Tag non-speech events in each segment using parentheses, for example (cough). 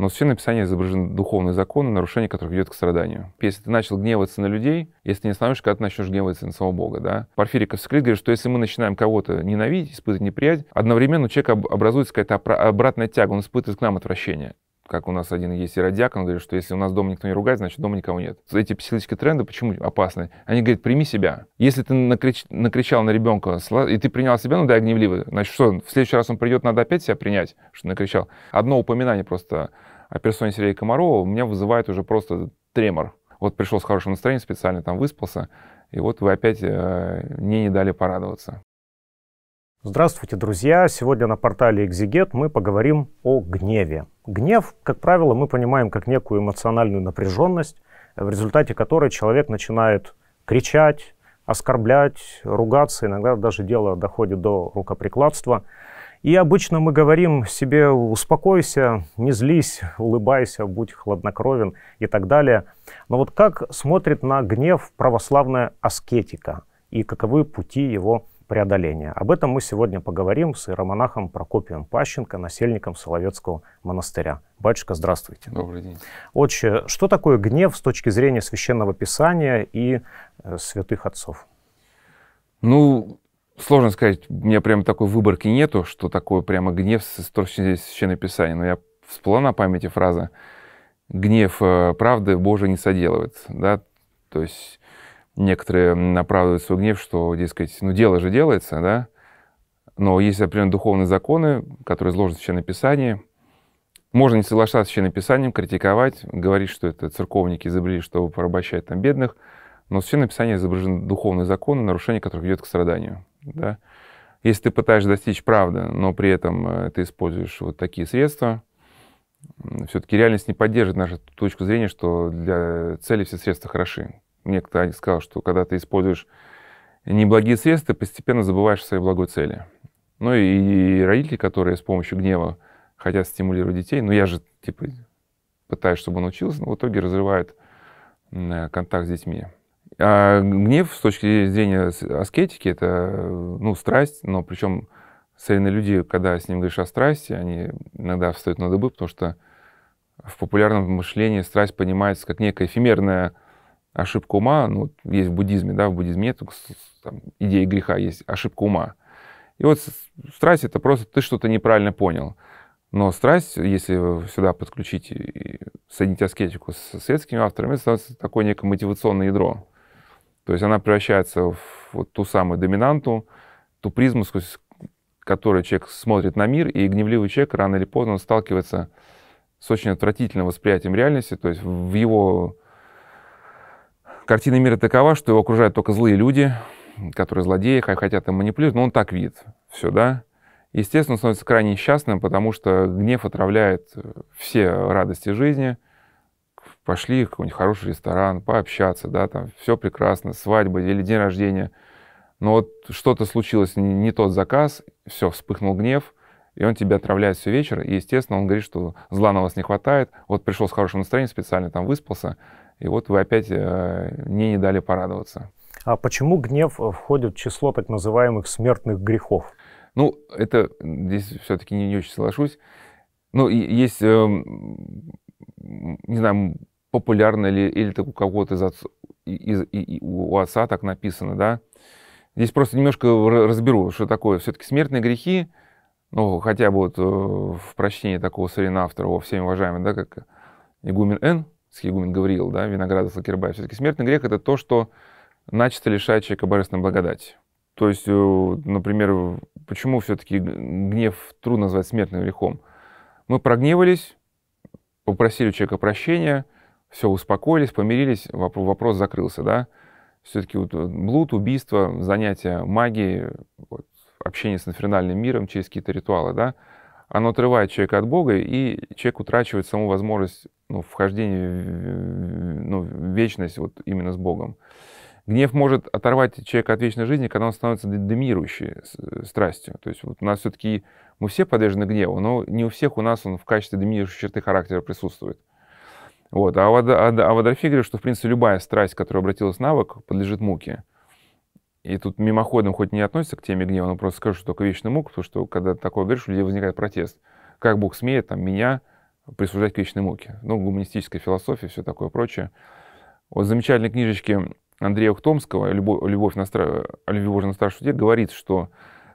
Но в священном писании изображены духовные законы, нарушение которых ведет к страданию. Если ты начал гневаться на людей, если ты не остановишь, когда ты начнешь гневаться на самого Бога, да? Порфирий Ковсклит говорит, что если мы начинаем кого-то ненавидеть, испытывать неприязнь, одновременно у человека образуется какая-то обратная тяга, он испытывает к нам отвращение как у нас один есть иродиак, он говорит, что если у нас дома никто не ругает, значит дома никого нет. Эти психологические тренды почему опасны? Они говорят, прими себя. Если ты накрич... накричал на ребенка, и ты принял себя, ну да, я гневливый, значит что, в следующий раз он придет, надо опять себя принять, что накричал. Одно упоминание просто о персоне Сергея Комарова у меня вызывает уже просто тремор. Вот пришел с хорошим настроением, специально там выспался, и вот вы опять э, мне не дали порадоваться. Здравствуйте, друзья! Сегодня на портале Exeget мы поговорим о гневе. Гнев, как правило, мы понимаем как некую эмоциональную напряженность, в результате которой человек начинает кричать, оскорблять, ругаться, иногда даже дело доходит до рукоприкладства. И обычно мы говорим себе «успокойся, не злись, улыбайся, будь хладнокровен» и так далее. Но вот как смотрит на гнев православная аскетика и каковы пути его преодоления? Об этом мы сегодня поговорим с иеромонахом Прокопием Пащенко, насельником Соловецкого монастыря. Батюшка, здравствуйте. Добрый день. Отче, что такое гнев с точки зрения Священного Писания и э, святых отцов? Ну, Сложно сказать, у меня прям такой выборки нету, что такое прямо гнев с точки Священного Писания. Но я всплыла на памяти фраза «гнев э, правды Божий не соделывает». Да? То есть некоторые направляют свой гнев, что, дескать, ну дело же делается, да? Но есть определенные духовные законы, которые изложены в Священном Писании. Можно не соглашаться с Священным Писанием, критиковать, говорить, что это церковники изобрели, чтобы порабощать там бедных. Но в Священном Писании изображены духовные законы, нарушение которых ведет к страданию. Да? Если ты пытаешься достичь правды, но при этом э, ты используешь вот такие средства, все-таки реальность не поддержит нашу точку зрения, что для цели все средства хороши. Мне кто-то сказал, что когда ты используешь неблагие средства, ты постепенно забываешь о своей благой цели. Ну и, и родители, которые с помощью гнева хотят стимулировать детей, ну я же типа пытаюсь, чтобы он учился, но в итоге разрывают э, контакт с детьми. А гнев с точки зрения аскетики это э, ну, страсть, но причем современные люди, когда с ним говоришь о страсти, они иногда встают на дыбы, потому что в популярном мышлении страсть понимается как некая эфемерная ошибка ума. Ну, есть в буддизме, да, в буддизме нет там, идеи греха, есть ошибка ума. И вот страсть это просто ты что-то неправильно понял. Но страсть, если сюда подключить и соединить аскетику с светскими авторами, становится такое некое мотивационное ядро. То есть она превращается в вот ту самую доминанту, ту призму, сквозь которую человек смотрит на мир, и гневливый человек рано или поздно сталкивается с очень отвратительным восприятием реальности, то есть в его картина мира такова, что его окружают только злые люди, которые злодеи, хотят им манипулировать, но он так видит все, да. Естественно, он становится крайне несчастным, потому что гнев отравляет все радости жизни – пошли в какой-нибудь хороший ресторан, пообщаться, да, там все прекрасно, свадьба или день рождения. Но вот что-то случилось, не, не тот заказ, все, вспыхнул гнев, и он тебя отравляет всю вечер, и, естественно, он говорит, что зла на вас не хватает, вот пришел с хорошим настроением, специально там выспался, и вот вы опять э, мне не дали порадоваться. А почему гнев э, входит в число так называемых смертных грехов? Ну, это здесь все-таки не, не очень соглашусь. Ну, есть, э, не знаю, популярно ли, или так у кого-то из, отца, из, и, и, у отца так написано, да. Здесь просто немножко разберу, что такое все-таки смертные грехи, ну, хотя бы вот э, в прочтении такого современного автора, о, всеми уважаемый, да, как Игумен Н, Схигумен Гавриил, да, Виноградов Лакербаев, все-таки смертный грех — это то, что начисто лишает человека божественной благодати. То есть, э, например, почему все-таки гнев трудно назвать смертным грехом? Мы прогневались, попросили у человека прощения — все, успокоились, помирились, вопрос, закрылся, да. Все-таки вот э, блуд, убийство, занятие магией, вот, общение с инфернальным миром через какие-то ритуалы, да, оно отрывает человека от Бога, и человек утрачивает саму возможность ну, вхождения в, ну, в вечность вот именно с Богом. Гнев может оторвать человека от вечной жизни, когда он становится доминирующей э, страстью. То есть вот у нас все-таки мы все подвержены гневу, но не у всех у нас он в качестве доминирующей черты характера присутствует. Вот. А, а, а Водорфей говорит, что, в принципе, любая страсть, которая обратилась в навык, подлежит муке. И тут мимоходом хоть не относится к теме гнева, но просто скажу, что только вечная мука, потому что когда такое говоришь, у людей возникает протест. Как Бог смеет там, меня присуждать к вечной муке? Ну, гуманистическая философия, все такое прочее. Вот замечательной книжечке Андрея Ухтомского «Любовь на, стра... «Любовь на старший суде» говорит, что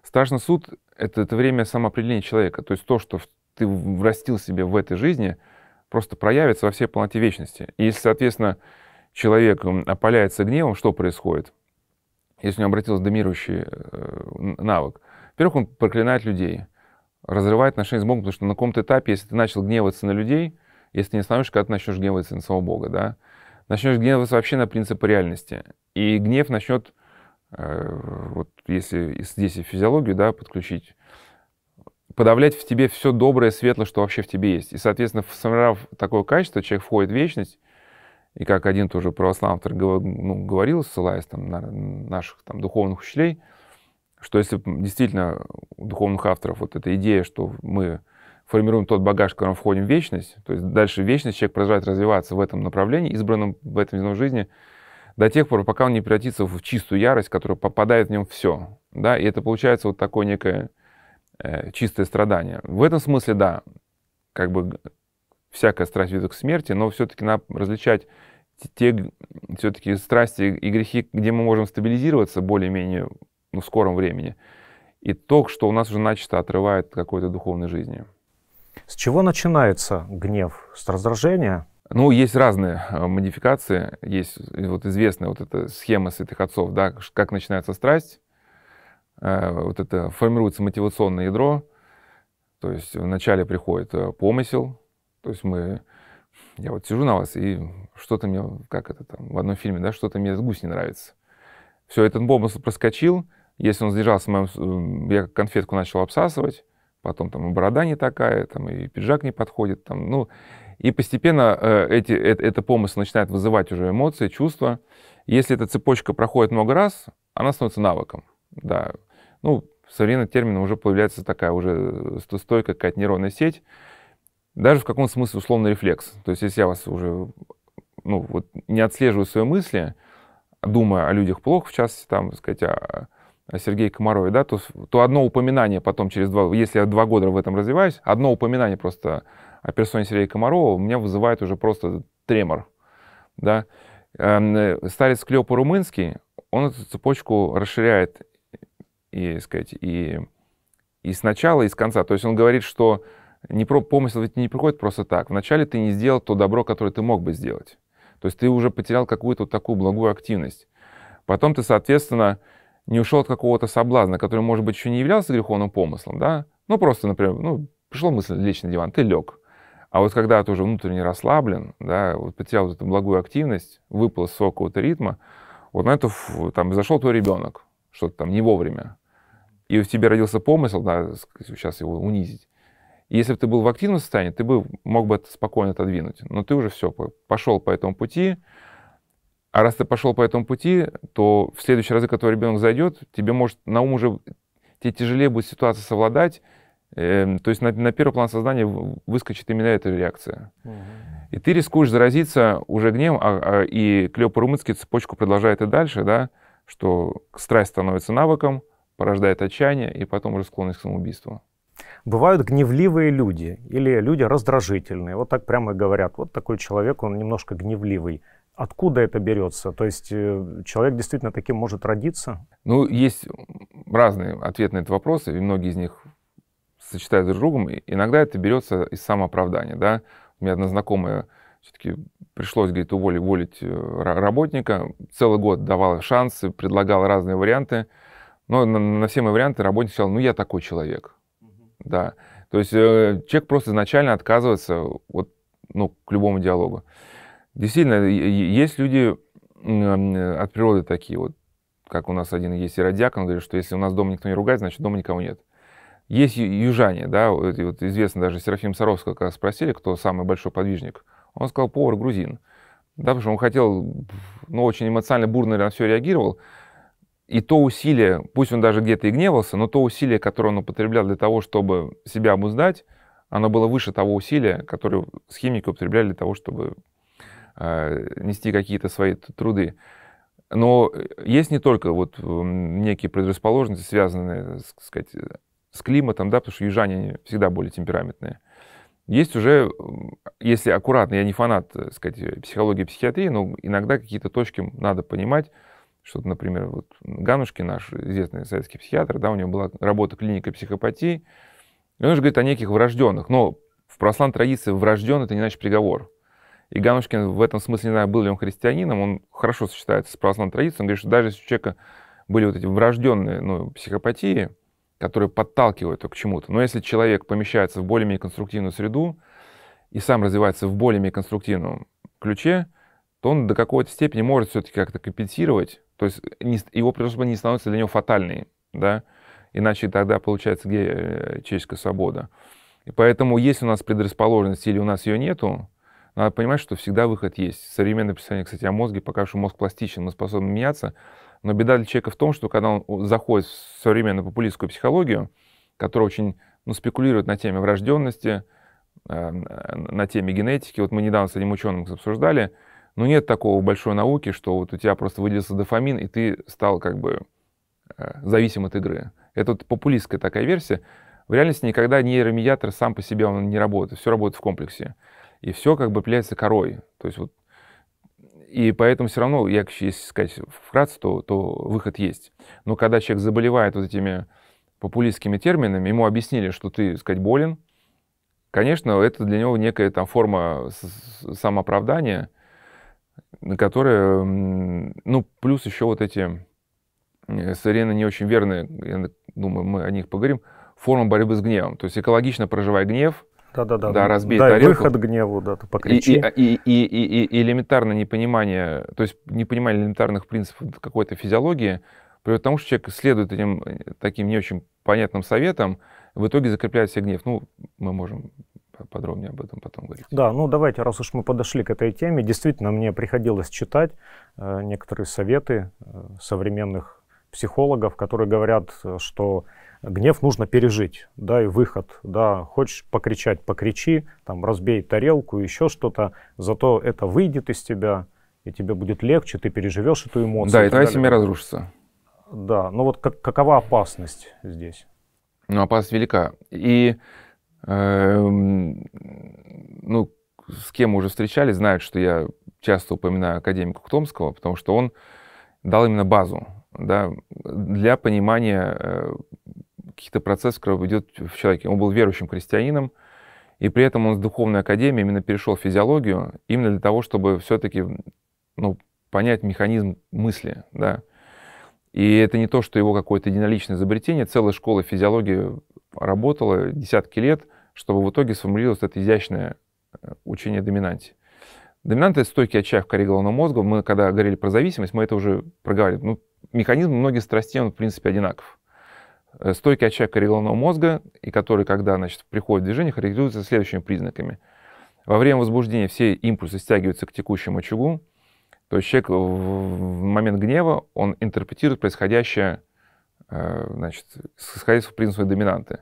страшный суд — это, это время самоопределения человека. То есть то, что ты врастил себе в этой жизни — просто проявится во всей полноте вечности. И если, соответственно, человек опаляется гневом, что происходит? Если у него обратился домирующий э, навык. Во-первых, он проклинает людей, разрывает отношения с Богом, потому что на каком-то этапе, если ты начал гневаться на людей, если ты не становишься, когда ты начнешь гневаться на самого Бога, да, начнешь гневаться вообще на принципы реальности. И гнев начнет, э, вот если здесь и физиологию да, подключить, подавлять в тебе все доброе, светлое, что вообще в тебе есть. И, соответственно, сформировав такое качество, человек входит в вечность, и как один тоже православный автор ну, говорил, ссылаясь там, на наших там, духовных учителей, что если действительно у духовных авторов вот эта идея, что мы формируем тот багаж, в котором входим в вечность, то есть дальше вечность человек продолжает развиваться в этом направлении, избранном в этом его жизни, до тех пор, пока он не превратится в чистую ярость, которая попадает в нем все. Да? И это получается вот такое некое э, чистое страдание. В этом смысле, да, как бы всякая страсть ведет к смерти, но все-таки надо различать те все-таки страсти и грехи, где мы можем стабилизироваться более-менее ну, в скором времени, и то, что у нас уже начисто отрывает какой-то духовной жизни. С чего начинается гнев? С раздражения? Ну, есть разные э, модификации. Есть э, вот известная вот эта схема святых отцов, да, как начинается страсть, Э, вот это формируется мотивационное ядро, то есть вначале приходит э, помысел, то есть мы, я вот сижу на вас, и что-то мне, как это там, в одном фильме, да, что-то мне гусь не нравится. Все, этот помысл проскочил, если он задержался, в моем, я конфетку начал обсасывать, потом там и борода не такая, там и пиджак не подходит, там, ну, и постепенно э, эти, э, это помысл начинает вызывать уже эмоции, чувства. Если эта цепочка проходит много раз, она становится навыком да. Ну, современного термина уже появляется такая уже э, стойкая какая-то нейронная сеть, даже в каком смысле условный рефлекс. То есть если я вас уже ну, вот, не отслеживаю свои мысли, думая о людях плохо, в частности, там, сказать, о, о Сергее Комарове, да, то, то одно упоминание потом через два, если я два года в этом развиваюсь, одно упоминание просто о персоне Сергея Комарова у меня вызывает уже просто тремор, да. Эм, э, старец Клёпа Румынский, он эту цепочку расширяет и, сказать, и, и с начала, и с конца. То есть он говорит, что не про, помысел ведь не приходит просто так. Вначале ты не сделал то добро, которое ты мог бы сделать. То есть ты уже потерял какую-то вот такую благую активность. Потом ты, соответственно, не ушел от какого-то соблазна, который, может быть, еще не являлся греховным помыслом, да? Ну, просто, например, ну, пришла мысль лечь на диван, ты лег. А вот когда ты уже внутренне расслаблен, да, вот потерял вот эту благую активность, выпал из какого-то ритма, вот на это там зашел твой ребенок, что-то там не вовремя и в тебе родился помысел, да, сейчас его унизить, если бы ты был в активном состоянии, ты бы мог бы это спокойно отодвинуть. Но ты уже все, пошел по этому пути. А раз ты пошел по этому пути, то в следующий раз, когда твой ребенок зайдет, тебе может на ум уже тебе тяжелее будет ситуация совладать. Э, то есть на, на первый план сознания выскочит именно эта реакция. Угу. И ты рискуешь заразиться уже гневом, а, а, и Клео по цепочку продолжает и дальше, да, что страсть становится навыком, порождает отчаяние и потом уже склонность к самоубийству. Бывают гневливые люди или люди раздражительные. Вот так прямо говорят, вот такой человек, он немножко гневливый. Откуда это берется? То есть э, человек действительно таким может родиться? Ну, есть разные ответы на этот вопрос, и многие из них сочетают друг с другом. иногда это берется из самооправдания. Да? У меня одна знакомая все-таки пришлось, говорит, уволить, уволить э, работника. Целый год давала шансы, предлагала разные варианты. Но на, на все мои варианты работник сказал, ну я такой человек. Угу. Да. То есть э, человек просто изначально отказывается вот, ну, к любому диалогу. Действительно, есть люди э, от природы такие, вот, как у нас один есть он говорит, что если у нас дома никто не ругает, значит дома никого нет. Есть южане, да, вот, вот известно даже Серафим Саровского, когда спросили, кто самый большой подвижник, он сказал повар грузин. Да, потому что он хотел, ну, очень эмоционально, бурно на все реагировал, и то усилие, пусть он даже где-то и гневался, но то усилие, которое он употреблял для того, чтобы себя обуздать, оно было выше того усилия, которое схимики употребляли для того, чтобы э, нести какие-то свои труды. Но есть не только вот некие предрасположенности, связанные, э, так сказать, с климатом, да, потому что южане всегда более темпераментные. Есть уже, если аккуратно, я не фанат, э, так сказать, психологии, психиатрии, но иногда какие-то точки надо понимать, что-то, например, вот Ганушки наш известный советский психиатр, да, у него была работа клиника психопатии, и он же говорит о неких врожденных, но в православной традиции врожден это не значит приговор. И Ганушкин в этом смысле, не знаю, был ли он христианином, он хорошо сочетается с православной традицией, он говорит, что даже если у человека были вот эти врожденные ну, психопатии, которые подталкивают его к чему-то, но если человек помещается в более-менее конструктивную среду и сам развивается в более-менее конструктивном ключе, то он до какой-то степени может все-таки как-то компенсировать то есть э, его просьба не становится для него фатальной, да? Иначе тогда получается где э, чешская свобода. И поэтому если у нас предрасположенность или у нас ее нету, надо понимать, что всегда выход есть. Современное представление, кстати, о мозге, пока что мозг пластичен, мы способны меняться. Но беда для человека в том, что когда он заходит в современную популистскую психологию, которая очень ну, спекулирует на теме врожденности, эм, э, на теме генетики. Вот мы недавно с одним ученым обсуждали, но ну, нет такого большой науки, что вот у тебя просто выделился дофамин, и ты стал как бы э, зависим от игры. Это вот популистская такая версия. В реальности никогда нейромедиатор сам по себе он не работает. Все работает в комплексе. И все как бы пляется корой. То есть вот и поэтому все равно, я, если сказать вкратце, то, то выход есть. Но когда человек заболевает вот этими популистскими терминами, ему объяснили, что ты, сказать, болен, конечно, это для него некая там форма самооправдания, которые, ну, плюс еще вот эти, э, совершенно не очень верные, я думаю, мы о них поговорим, форма борьбы с гневом. То есть экологично проживай гнев, да-да-да. Да, разбей Дай тарелку. выход гневу, да, то покричи. И, и, и, и, и элементарное непонимание, то есть непонимание элементарных принципов какой-то физиологии, приводит к тому, что человек следует этим э, таким не очень понятным советам, в итоге закрепляет себе гнев. Ну, мы можем подробнее об этом потом говорить. Да, ну давайте, раз уж мы подошли к этой теме, действительно, мне приходилось читать э, некоторые советы э, современных психологов, которые говорят, э, что гнев нужно пережить, да, и выход, да, хочешь покричать, покричи, там, разбей тарелку, еще что-то, зато это выйдет из тебя, и тебе будет легче, ты переживешь эту эмоцию. Да, и, и твоя семья разрушится. Да, но ну, вот как, какова опасность здесь? Ну, опасность велика. И Эм, ну, с кем уже встречались, знают, что я часто упоминаю академика Кутомского, потому что он дал именно базу да, для понимания э, каких-то процессов, которые идет в человеке. Он был верующим христианином, и при этом он с духовной академии именно перешел в физиологию, именно для того, чтобы все-таки ну, понять механизм мысли. Да. И это не то, что его какое-то единоличное изобретение, целая школа физиологии работала десятки лет – чтобы в итоге сформулировалось это изящное э, учение о доминанте. Доминанты — это стойкий очаг в коре головного мозга. Мы, когда говорили про зависимость, мы это уже проговорили. Ну, механизм многих страстей, он, в принципе, одинаков. Э, стойкий очаг коре головного мозга, и который, когда значит, приходит в движение, характеризуется следующими признаками. Во время возбуждения все импульсы стягиваются к текущему очагу, то есть человек в момент гнева, он интерпретирует происходящее, э, значит, исходя из принципа доминанты.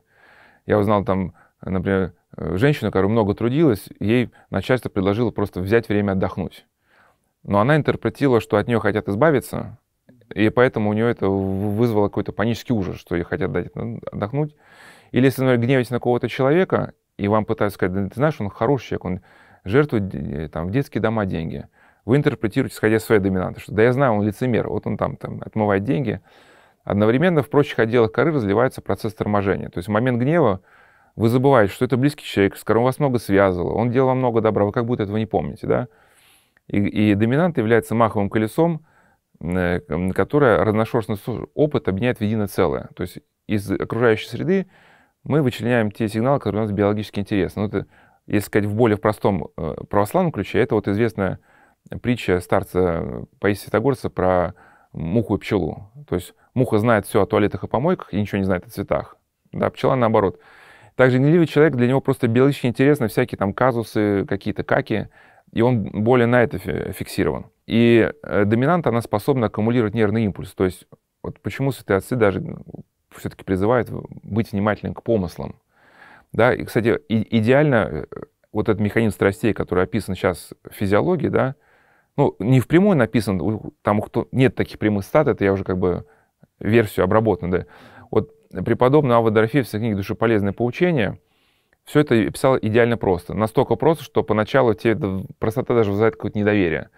Я узнал там например, э, женщина, которая много трудилась, ей начальство предложило просто взять время отдохнуть. Но она интерпретировала, что от нее хотят избавиться, и поэтому у нее это вызвало какой-то панический ужас, что ей хотят дать отдохнуть. Или если, например, гневаетесь на кого-то человека, и вам пытаются сказать, да, ты знаешь, он хороший человек, он жертвует э, там, в детские дома деньги. Вы интерпретируете, исходя из своей доминанты, что да я знаю, он лицемер, вот он там, там отмывает деньги. Одновременно в прочих отделах коры разливается процесс торможения. То есть в момент гнева вы забываете, что это близкий человек, с которым вас много связывало, он делал вам много добра, вы как будто этого не помните, да? И, и доминант является маховым колесом, э, которое разношерстный опыт объединяет в единое целое. То есть из окружающей среды мы вычленяем те сигналы, которые у нас биологически интересны. Ну, это, если сказать в более простом э, православном ключе, это вот известная притча старца э, Паисия Святогорца про муху и пчелу. То есть муха знает все о туалетах и помойках и ничего не знает о цветах. Да, пчела наоборот – также гнедливый человек, для него просто биологически интересны всякие там казусы, какие-то каки, и он более на это фиксирован. И э, доминанта, она способна аккумулировать нервный импульс. То есть вот почему святые отцы даже все-таки призывают быть внимательным к помыслам. Да, и, кстати, и, идеально э, вот этот механизм страстей, который описан сейчас в физиологии, да, ну, не в прямой написан, там кто, нет таких прямых стат, это я уже как бы версию обработан, да. Вот преподобный Ава Дорофеев в своей книге «Душеполезное поучение» все это писал идеально просто. Настолько просто, что поначалу тебе простота даже вызывает какое-то недоверие.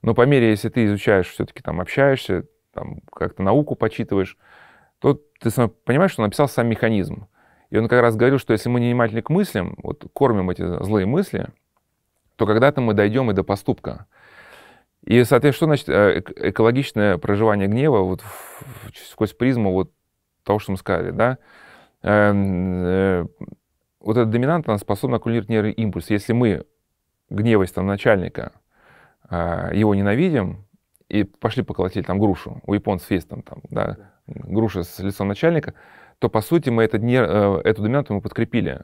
Но по мере, если ты изучаешь, все-таки там общаешься, там как-то науку почитываешь, то ты сам понимаешь, что он написал сам механизм. И он как раз говорил, что если мы не внимательны к мыслям, вот кормим эти злые мысли, то когда-то мы дойдем и до поступка. И, соответственно, что значит э, экологичное проживание гнева вот сквозь призму вот того, что мы сказали, да, эм, э, вот эта доминанта, она способна аккумулировать нервный импульс. Если мы, гневаясь там начальника, а, его ненавидим, и пошли поколотить там грушу, у японцев есть там, там да, груша с лицом начальника, то, по сути, мы этот, э, эту доминанту мы подкрепили,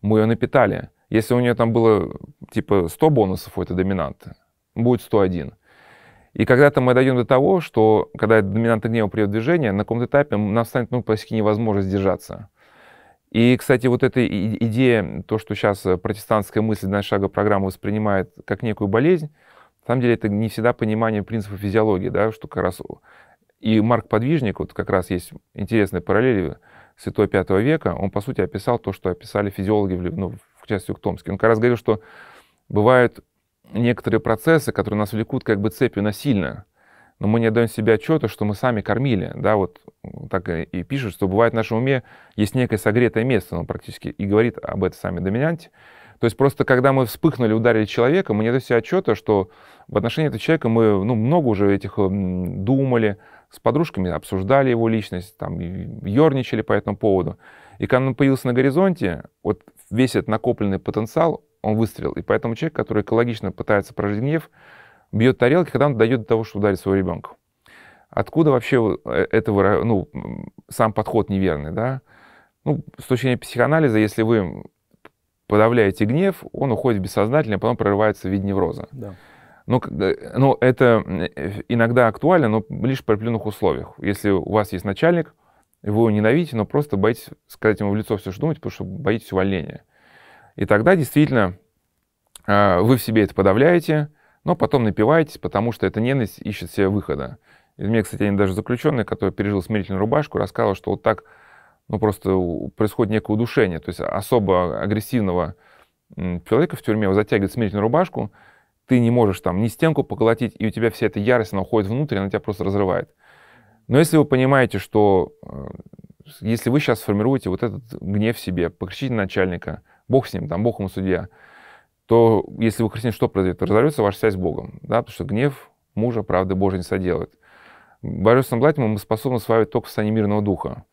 мы ее напитали. Если у нее там было, типа, 100 бонусов у этой доминанты, будет 101. И когда-то мы дойдем до того, что когда доминантный гнев придет в движение, на каком-то этапе нам станет ну, практически невозможно сдержаться. И, кстати, вот эта идея, то, что сейчас э, протестантская мысль на шага программы воспринимает как некую болезнь, на самом деле это не всегда понимание принципа физиологии, да, что как раз и Марк Подвижник, вот как раз есть интересные параллели святой V века, он, по сути, описал то, что описали физиологи в, ну, в части Томске. Он как раз говорил, что бывают некоторые процессы, которые нас влекут как бы цепью насильно, но мы не отдаем себе отчета, что мы сами кормили, да, вот так и пишут, что бывает в нашем уме есть некое согретое место, он ну, практически и говорит об этом сами доминанте. То есть просто когда мы вспыхнули, ударили человека, мы не даем себе отчета, что в отношении этого человека мы ну, много уже этих думали, с подружками обсуждали его личность, там, ерничали по этому поводу. И когда он появился на горизонте, вот весь этот накопленный потенциал, он выстрелил. И поэтому человек, который экологично пытается прожить гнев, бьет тарелки, когда он дойдет до того, что ударит своего ребенка. Откуда вообще э, этого, ну, сам подход неверный, да? Ну, с точки зрения психоанализа, если вы подавляете гнев, он уходит в бессознательное, а потом прорывается в виде невроза. Да. Но, ну, э, но ну, это э, иногда актуально, но лишь при определенных условиях. Если у вас есть начальник, вы его ненавидите, но просто боитесь сказать ему в лицо все, что думаете, потому что боитесь увольнения. И тогда действительно а, вы в себе это подавляете, но потом напиваетесь, потому что эта ненависть ищет себе выхода. И мне, кстати, один даже заключенный, который пережил смирительную рубашку, рассказывал, что вот так ну, просто происходит некое удушение. То есть особо агрессивного человека в тюрьме затягивает смирительную рубашку, ты не можешь там ни стенку поколотить, и у тебя вся эта ярость, она уходит внутрь, она тебя просто разрывает. Но если вы понимаете, что э, если вы сейчас сформируете вот этот гнев в себе, покричите начальника – Бог с ним, там, Бог ему судья, то если вы христиане, что произойдет? Разорвется ваша связь с Богом, да, потому что гнев мужа правды Божьей не соделает. Божественным платьем мы способны славить только в состоянии мирного духа.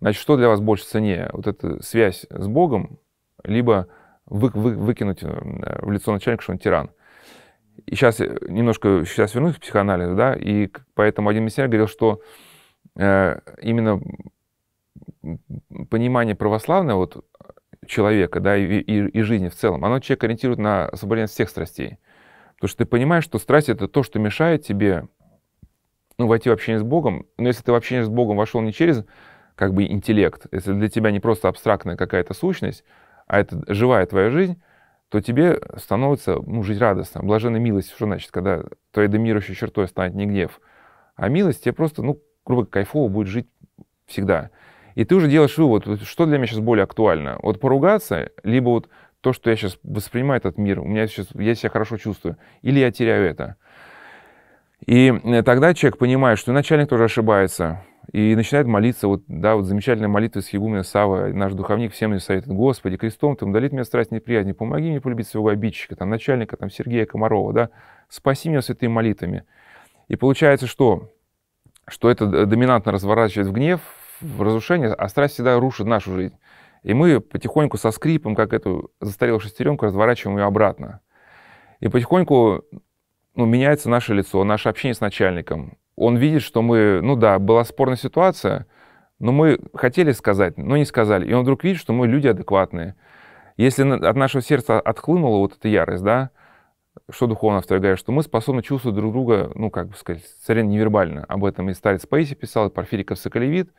Значит, что для вас больше цене? Вот эта связь с Богом, либо вы, вы, выкинуть э, в лицо начальника, что он тиран. И сейчас немножко сейчас вернусь к психоанализу, да, и поэтому один миссионер говорил, что э, именно понимание православное, вот человека, да, и, и, и жизни в целом, оно человек ориентирует на освобождение всех страстей. Потому что ты понимаешь, что страсть — это то, что мешает тебе ну, войти в общение с Богом. Но если ты в общение с Богом вошел не через как бы интеллект, если для тебя не просто абстрактная какая-то сущность, а это живая твоя жизнь, то тебе становится ну, жить радостно. Блаженная милость, что значит, когда твоей доминирующей чертой станет не гнев, а милость тебе просто, ну, грубо кайфово будет жить всегда. И ты уже делаешь вывод, что для меня сейчас более актуально. Вот поругаться, либо вот то, что я сейчас воспринимаю этот мир, у меня сейчас, я себя хорошо чувствую, или я теряю это. И э, тогда человек понимает, что начальник тоже ошибается, и начинает молиться, вот, да, вот замечательная молитва с Егумена Сава, наш духовник всем мне советует, Господи, крестом ты удалит меня страсть неприязни, помоги мне полюбить своего обидчика, там, начальника, там, Сергея Комарова, да, спаси меня святыми молитвами. И получается, что, что это доминантно разворачивает в гнев, в разрушение, а страсть всегда рушит нашу жизнь. И мы потихоньку со скрипом, как эту застарелую шестеренку, разворачиваем ее обратно. И потихоньку ну, меняется наше лицо, наше общение с начальником. Он видит, что мы, ну да, была спорная ситуация, но мы хотели сказать, но не сказали. И он вдруг видит, что мы люди адекватные. Если от нашего сердца отхлынула вот эта ярость, да, что духовно вторгает, что мы способны чувствовать друг друга, ну, как бы сказать, совершенно невербально. Об этом и Старец Пейси писал, и Порфирий Ковсоколевит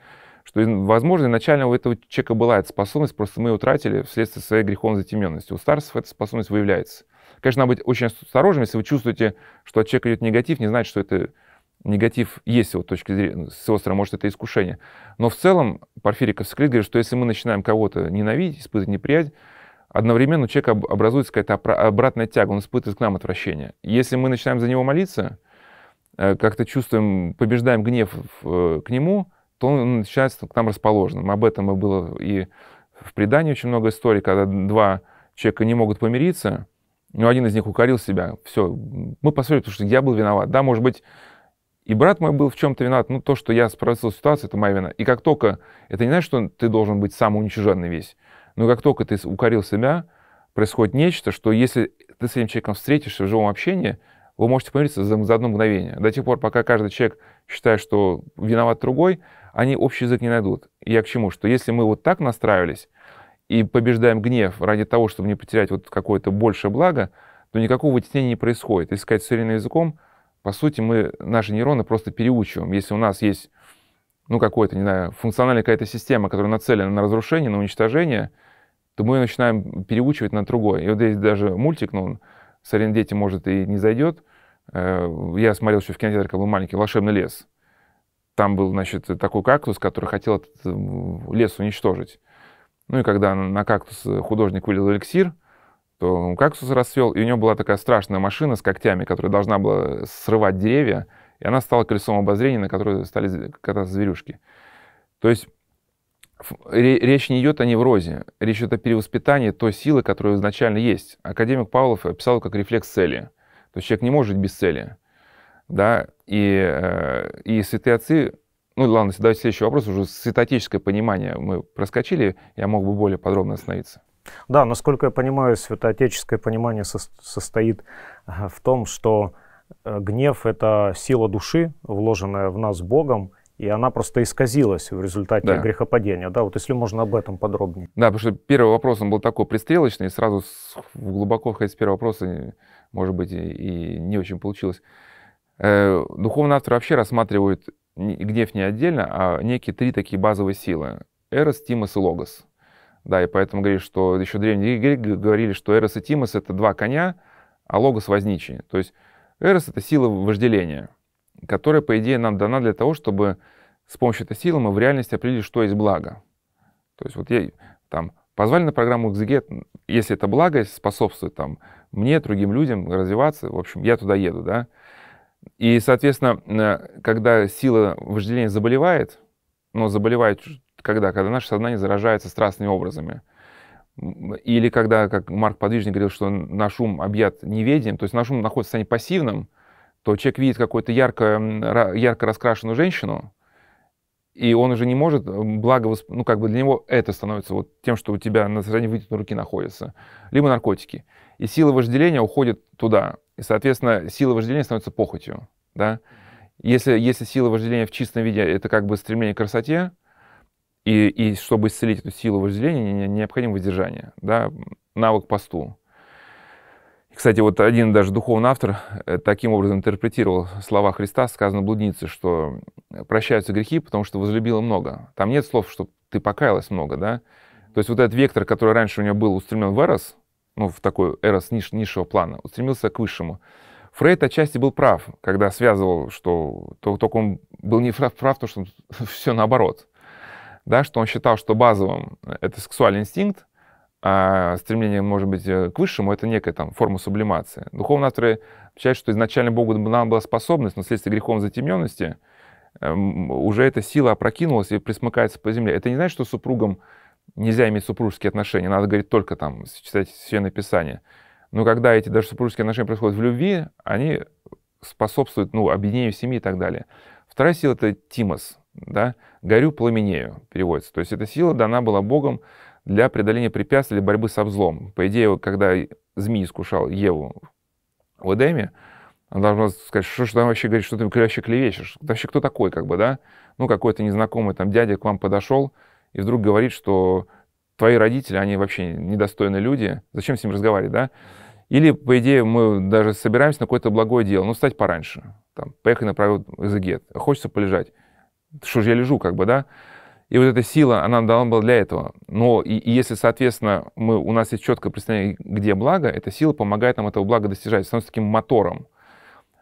что, возможно, изначально у этого человека была эта способность, просто мы ее утратили вследствие своей греховной затемненности. У старцев эта способность выявляется. Конечно, надо быть очень осторожным, если вы чувствуете, что от человека идет негатив, не значит, что это негатив есть с его точки зрения, ну, с его стороны, может, это искушение. Но в целом Порфирий Ковсклит говорит, что если мы начинаем кого-то ненавидеть, испытывать неприязнь, одновременно у человека образуется какая-то обратная тяга, он испытывает к нам отвращение. Если мы начинаем за него молиться, э, как-то чувствуем, побеждаем гнев э, к нему – то он начинает к нам расположенным. Об этом и было и в предании очень много историй, когда два человека не могут помириться, но один из них укорил себя. Все, мы посмотрим, потому что я был виноват. Да, может быть, и брат мой был в чем-то виноват, но то, что я справился с ситуацией, это моя вина. И как только, это не значит, что ты должен быть самоуничиженный весь, но как только ты укорил себя, происходит нечто, что если ты с этим человеком встретишься в живом общении, вы можете помириться за, за одно мгновение. До тех пор, пока каждый человек считает, что виноват другой, они общий язык не найдут. Я к чему? Что если мы вот так настраивались и побеждаем гнев ради того, чтобы не потерять вот какое-то большее благо, то никакого вытеснения не происходит. Искать сказать современным языком, по сути, мы наши нейроны просто переучиваем. Если у нас есть, ну, какой-то, не знаю, функциональная какая-то система, которая нацелена на разрушение, на уничтожение, то мы ее начинаем переучивать на другое. И вот здесь даже мультик, ну, он дети, может, и не зайдет. Э, я смотрел еще в кинотеатре, когда был маленький, «Волшебный лес». Там был, значит, такой кактус, который хотел этот э, лес уничтожить. Ну и когда на кактус э, художник вылил эликсир, то кактус расцвел, и у него была такая страшная машина с когтями, которая должна была срывать деревья, и она стала колесом обозрения, на которое стали кататься зверюшки. То есть речь не идет о неврозе, речь идет о перевоспитании той силы, которая изначально есть. Академик Павлов описал как рефлекс цели. То есть человек не может без цели да, и, э, и святые отцы, ну ладно, давайте следующий вопрос, уже святотическое понимание мы проскочили, я мог бы более подробно остановиться. Да, насколько я понимаю, святоотеческое понимание со состоит э, в том, что э, гнев — это сила души, вложенная в нас Богом, и она просто исказилась в результате да. грехопадения. Да, вот если можно об этом подробнее. Да, потому что первый вопрос, он был такой пристрелочный, и сразу глубоко входить с первого вопроса, может быть, и не очень получилось. Э, духовный автор вообще рассматривает гнев не отдельно, а некие три такие базовые силы. Эрос, Тимос и Логос. Да, и поэтому говорит, что еще древние греки говорили, что Эрос и Тимос — это два коня, а Логос — возничий. То есть Эрос — это сила вожделения, которая, по идее, нам дана для того, чтобы с помощью этой силы мы в реальности определили, что есть благо. То есть вот я там позвали на программу «Экзегет», если это благо способствует там, мне, другим людям развиваться, в общем, я туда еду, да, и, соответственно, э, когда сила вожделения заболевает, но заболевает когда? Когда наше сознание заражается страстными образами. Или когда, как Марк Подвижник говорил, что наш ум объят неведением, то есть наш ум находится в состоянии пассивном, то человек видит какую-то ярко, ярко раскрашенную женщину, и он уже не может, э, благо, ну, как бы для него это становится вот тем, что у тебя на стороне вытянутой руки находится, либо наркотики. И сила вожделения уходит туда. И, соответственно, сила вожделения становится похотью. Да? Если, если сила вожделения в чистом виде — это как бы стремление к красоте, и, и чтобы исцелить эту силу вожделения, необходимо воздержание, да? навык посту. Кстати, вот один даже духовный автор э, таким образом интерпретировал слова Христа, сказано блуднице, что прощаются грехи, потому что возлюбила много. Там нет слов, что ты покаялась много, да? То есть вот этот вектор, который раньше у нее был устремлен в Эрос, ну, в такой эрос ниш, низшего плана, стремился к высшему. Фрейд отчасти был прав, когда связывал, что только он был не прав, прав то, что (laughs) все наоборот. Да, что он считал, что базовым э, это сексуальный инстинкт, а стремление, может быть, э, к высшему, это некая там форма сублимации. Духовные авторы отвечают, что изначально Богу дана была способность, но вследствие грехом затемненности э, уже эта сила опрокинулась и присмыкается по земле. Это не значит, что супругам нельзя иметь супружеские отношения, надо говорить только там, читать Священное Писание. Но когда эти даже супружеские отношения происходят в любви, они способствуют ну, объединению семьи и так далее. Вторая сила — это тимос, да, «горю пламенею» переводится. То есть эта сила дана была Богом для преодоления препятствий для борьбы со взлом. По идее, когда змей искушал Еву в Эдеме, она должна сказать, что же там вообще говорит, что ты вообще клевещешь, вообще кто такой, как бы, да? Ну, какой-то незнакомый там дядя к вам подошел, и вдруг говорит, что твои родители, они вообще недостойные люди, зачем с ним разговаривать, да? Или, по идее, мы даже собираемся на какое-то благое дело, ну, встать пораньше, там, поехать на правил Эзегет, хочется полежать. Что же я лежу, как бы, да? И вот эта сила, она дана была для этого. Но и, и если, соответственно, мы, у нас есть четкое представление, где благо, эта сила помогает нам этого блага достижать, становится таким мотором.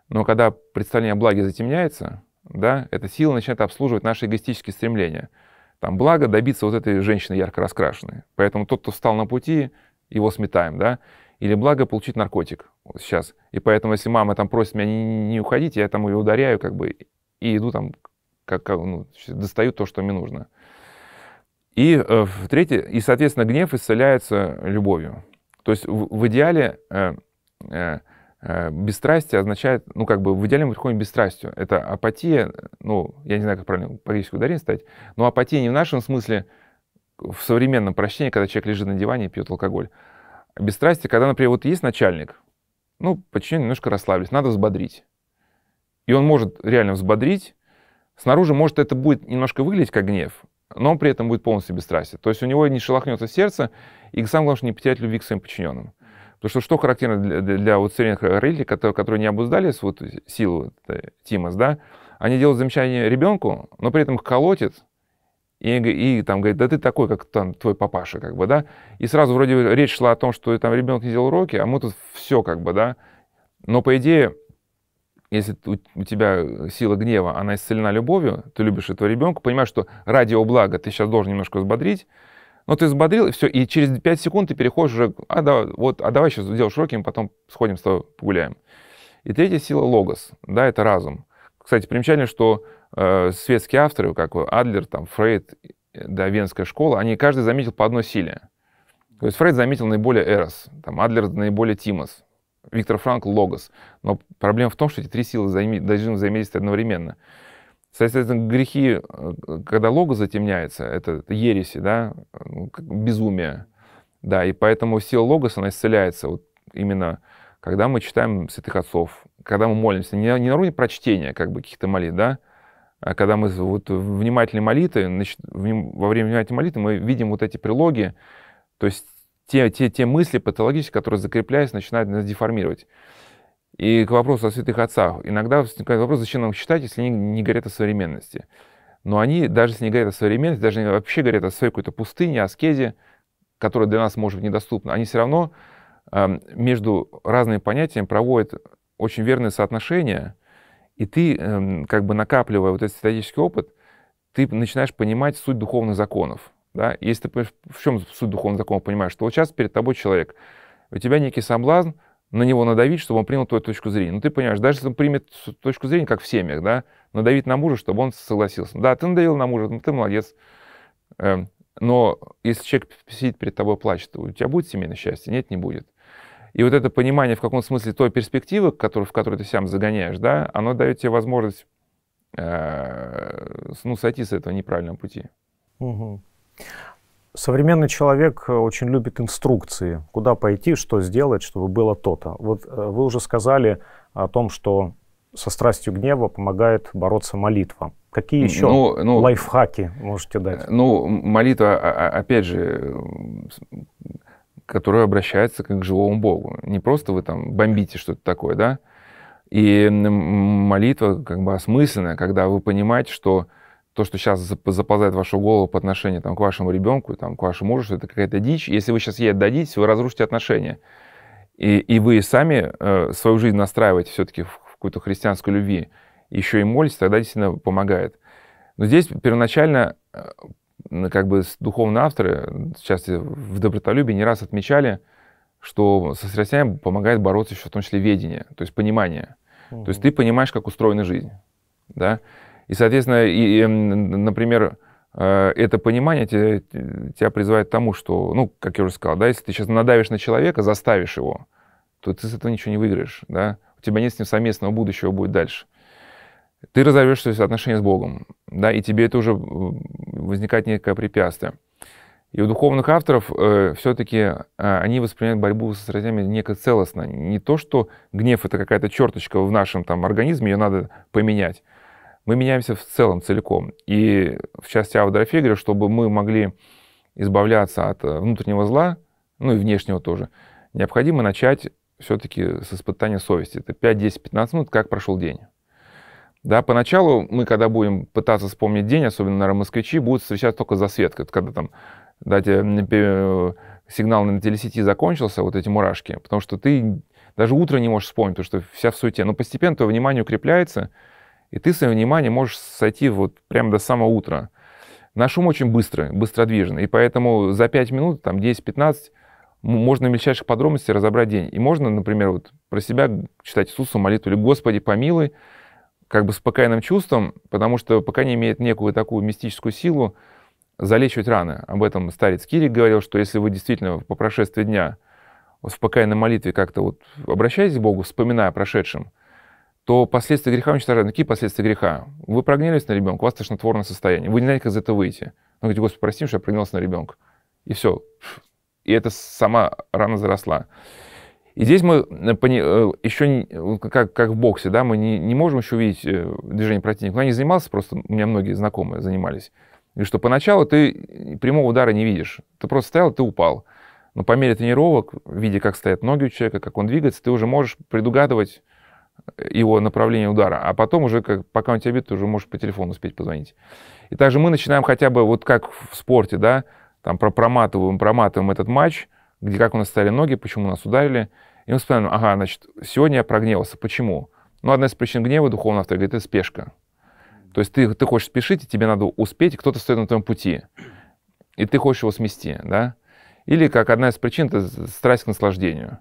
Но когда представление о благе затемняется, да, эта сила начинает обслуживать наши эгоистические стремления – там благо добиться вот этой женщины ярко раскрашенной. Поэтому тот, кто встал на пути, его сметаем, да? Или благо получить наркотик вот сейчас. И поэтому, если мама там просит меня не, не уходить, я там ее ударяю, как бы, и иду там, как, как ну, достаю то, что мне нужно. И э, третье, и, соответственно, гнев исцеляется любовью. То есть в, в идеале э, э, Э, бесстрастие означает, ну, как бы в идеальном подходе бесстрастию. Это апатия, ну, я не знаю, как правильно политическое ударение ставить, но апатия не в нашем смысле, в современном прощении, когда человек лежит на диване и пьет алкоголь. А бесстрастие, когда, например, вот есть начальник, ну, подчиненные немножко расслабились, надо взбодрить. И он может реально взбодрить. Снаружи, может, это будет немножко выглядеть как гнев, но он при этом будет полностью бесстрастен. То есть у него не шелохнется сердце, и самое главное, что не потерять любви к своим подчиненным. Потому что что характерно для, для, вот современных родителей, которые, которые не обуздали вот силу Тимас, да, они делают замечание ребенку, но при этом их колотит, и, и там говорит, да ты такой, как там твой папаша, как бы, да. И сразу вроде речь шла о том, что там ребенок не делал уроки, а мы тут все, как бы, да. Но по идее, если у тебя сила гнева, она исцелена любовью, ты любишь этого ребенка, понимаешь, что ради его блага ты сейчас должен немножко взбодрить, но ну, ты взбодрил, и все, и через 5 секунд ты переходишь уже, а, да, вот, а давай сейчас сделаешь уроки, мы потом сходим с тобой погуляем. И третья сила — логос, да, это разум. Кстати, примечательно, что э, светские авторы, как Адлер, там, Фрейд, да, Венская школа, они каждый заметил по одной силе. То есть Фрейд заметил наиболее Эрос, там, Адлер наиболее Тимос, Виктор Франк — логос. Но проблема в том, что эти три силы должны взаимодействовать одновременно. Соответственно, грехи, э, когда лого затемняется, это ереси, да, ну, безумие. Да, и поэтому сила логоса, она исцеляется вот именно когда мы читаем святых отцов, когда мы молимся, не, не на уровне прочтения как бы каких-то молитв, да, а когда мы вот внимательно молитвы, значит, во время внимательной молитвы мы видим вот эти прилоги, то есть те, те, те мысли патологические, которые закрепляясь, начинают нас деформировать. И к вопросу о святых отцах. Иногда возникает вопрос, зачем нам читать, если они не говорят о современности. Но они, даже если не говорят о современности, даже вообще говорят о своей какой-то пустыне, аскезе, которая для нас может быть недоступна, они все равно э, между разными понятиями проводят очень верные соотношения, и ты, э, как бы накапливая вот этот статический опыт, ты начинаешь понимать суть духовных законов. Да? Если ты в чем суть духовных законов, понимаешь, что вот сейчас перед тобой человек, у тебя некий соблазн – на него надавить, чтобы он принял твою точку зрения. Ну, ты понимаешь, даже если он примет точку зрения, как в семьях, да, надавить на мужа, чтобы он согласился. Да, ты надавил на мужа, ну, ты молодец. Эм, но если человек сидит перед тобой плачет, у тебя будет семейное счастье? Нет, не будет. И вот это понимание, в каком смысле той перспективы, в которую ты сам загоняешь, да, оно дает тебе возможность э, ну, сойти с этого неправильного пути. Угу. Современный человек э, очень любит инструкции, куда пойти, что сделать, чтобы было то-то. Вот э, вы уже сказали о том, что со страстью гнева помогает бороться молитва. Какие еще ну, ну, лайфхаки можете дать? Э, ну, молитва, а, а, опять же, которая обращается как к живому Богу. Не просто вы там бомбите что-то такое, да? И молитва как бы осмысленная, когда вы понимаете, что то, что сейчас заползает в вашу голову по отношению там, к вашему ребенку, там, к вашему мужу, что это какая-то дичь. Если вы сейчас ей отдадите, вы разрушите отношения. И, и вы сами э, свою жизнь настраиваете все-таки в, в какую-то христианскую любви. Еще и молитесь, тогда действительно помогает. Но здесь первоначально э, как бы духовные авторы, сейчас в добротолюбии, не раз отмечали, что со страстями помогает бороться еще в том числе ведение, то есть понимание. Угу. То есть ты понимаешь, как устроена жизнь. Да? И, соответственно, и, и, например, э, это понимание тебя, призывает к тому, что, ну, как я уже сказал, да, если ты сейчас надавишь на человека, заставишь его, то ты с этого ничего не выиграешь, да, у тебя нет с ним совместного будущего будет дальше. Ты разорвешь свои отношения с Богом, да, и тебе это уже возникает некое препятствие. И у духовных авторов э, все-таки э, они воспринимают борьбу со страстями некое целостно. Не то, что гнев — это какая-то черточка в нашем там организме, ее надо поменять, мы меняемся в целом, целиком. И в части аудиофигры, чтобы мы могли избавляться от э, внутреннего зла, ну и внешнего тоже, необходимо начать все-таки с испытания совести. Это 5, 10, 15 минут, как прошел день. Да, поначалу мы, когда будем пытаться вспомнить день, особенно, наверное, москвичи, будут встречаться только засветка. Это когда там, дайте, э, э, сигнал на телесети закончился, вот эти мурашки, потому что ты даже утро не можешь вспомнить, потому что вся в суете. Но постепенно твое внимание укрепляется, и ты своим вниманием можешь сойти вот прямо до самого утра. Наш ум очень быстро, быстродвижный, и поэтому за 5 минут, там 10-15, можно в мельчайших подробностях разобрать день. И можно, например, вот про себя читать Иисусу молитву или «Господи, помилуй», как бы с покаянным чувством, потому что пока не имеет некую такую мистическую силу залечивать раны. Об этом старец Кирик говорил, что если вы действительно по прошествии дня в покаянной молитве как-то вот обращаетесь к Богу, вспоминая о прошедшем – то последствия греха уничтожают. Ну, какие последствия греха? Вы прогнились на ребенка, у вас тошнотворное состояние, вы не знаете, как из этого выйти. Ну, говорите, Господи, прости, что я прогнился на ребенка. И все. И это сама рана заросла. И здесь мы э, э, еще, как, как в боксе, да, мы не, не можем еще увидеть э, движение противника. Но я не занимался, просто у меня многие знакомые занимались. И что поначалу ты прямого удара не видишь. Ты просто стоял, ты упал. Но по мере тренировок, видя, как стоят ноги у человека, как он двигается, ты уже можешь предугадывать, его направление удара, а потом уже, как, пока он тебя бит, ты уже можешь по телефону успеть позвонить. И также мы начинаем хотя бы, вот как в спорте, да, там проматываем, проматываем этот матч, где как у нас стали ноги, почему нас ударили, и мы вспоминаем, ага, значит, сегодня я прогневался, почему? Ну, одна из причин гнева духовного автора это спешка. То есть ты, ты хочешь спешить, и тебе надо успеть, и кто-то стоит на твоем пути, и ты хочешь его смести, да? Или как одна из причин, это страсть к наслаждению.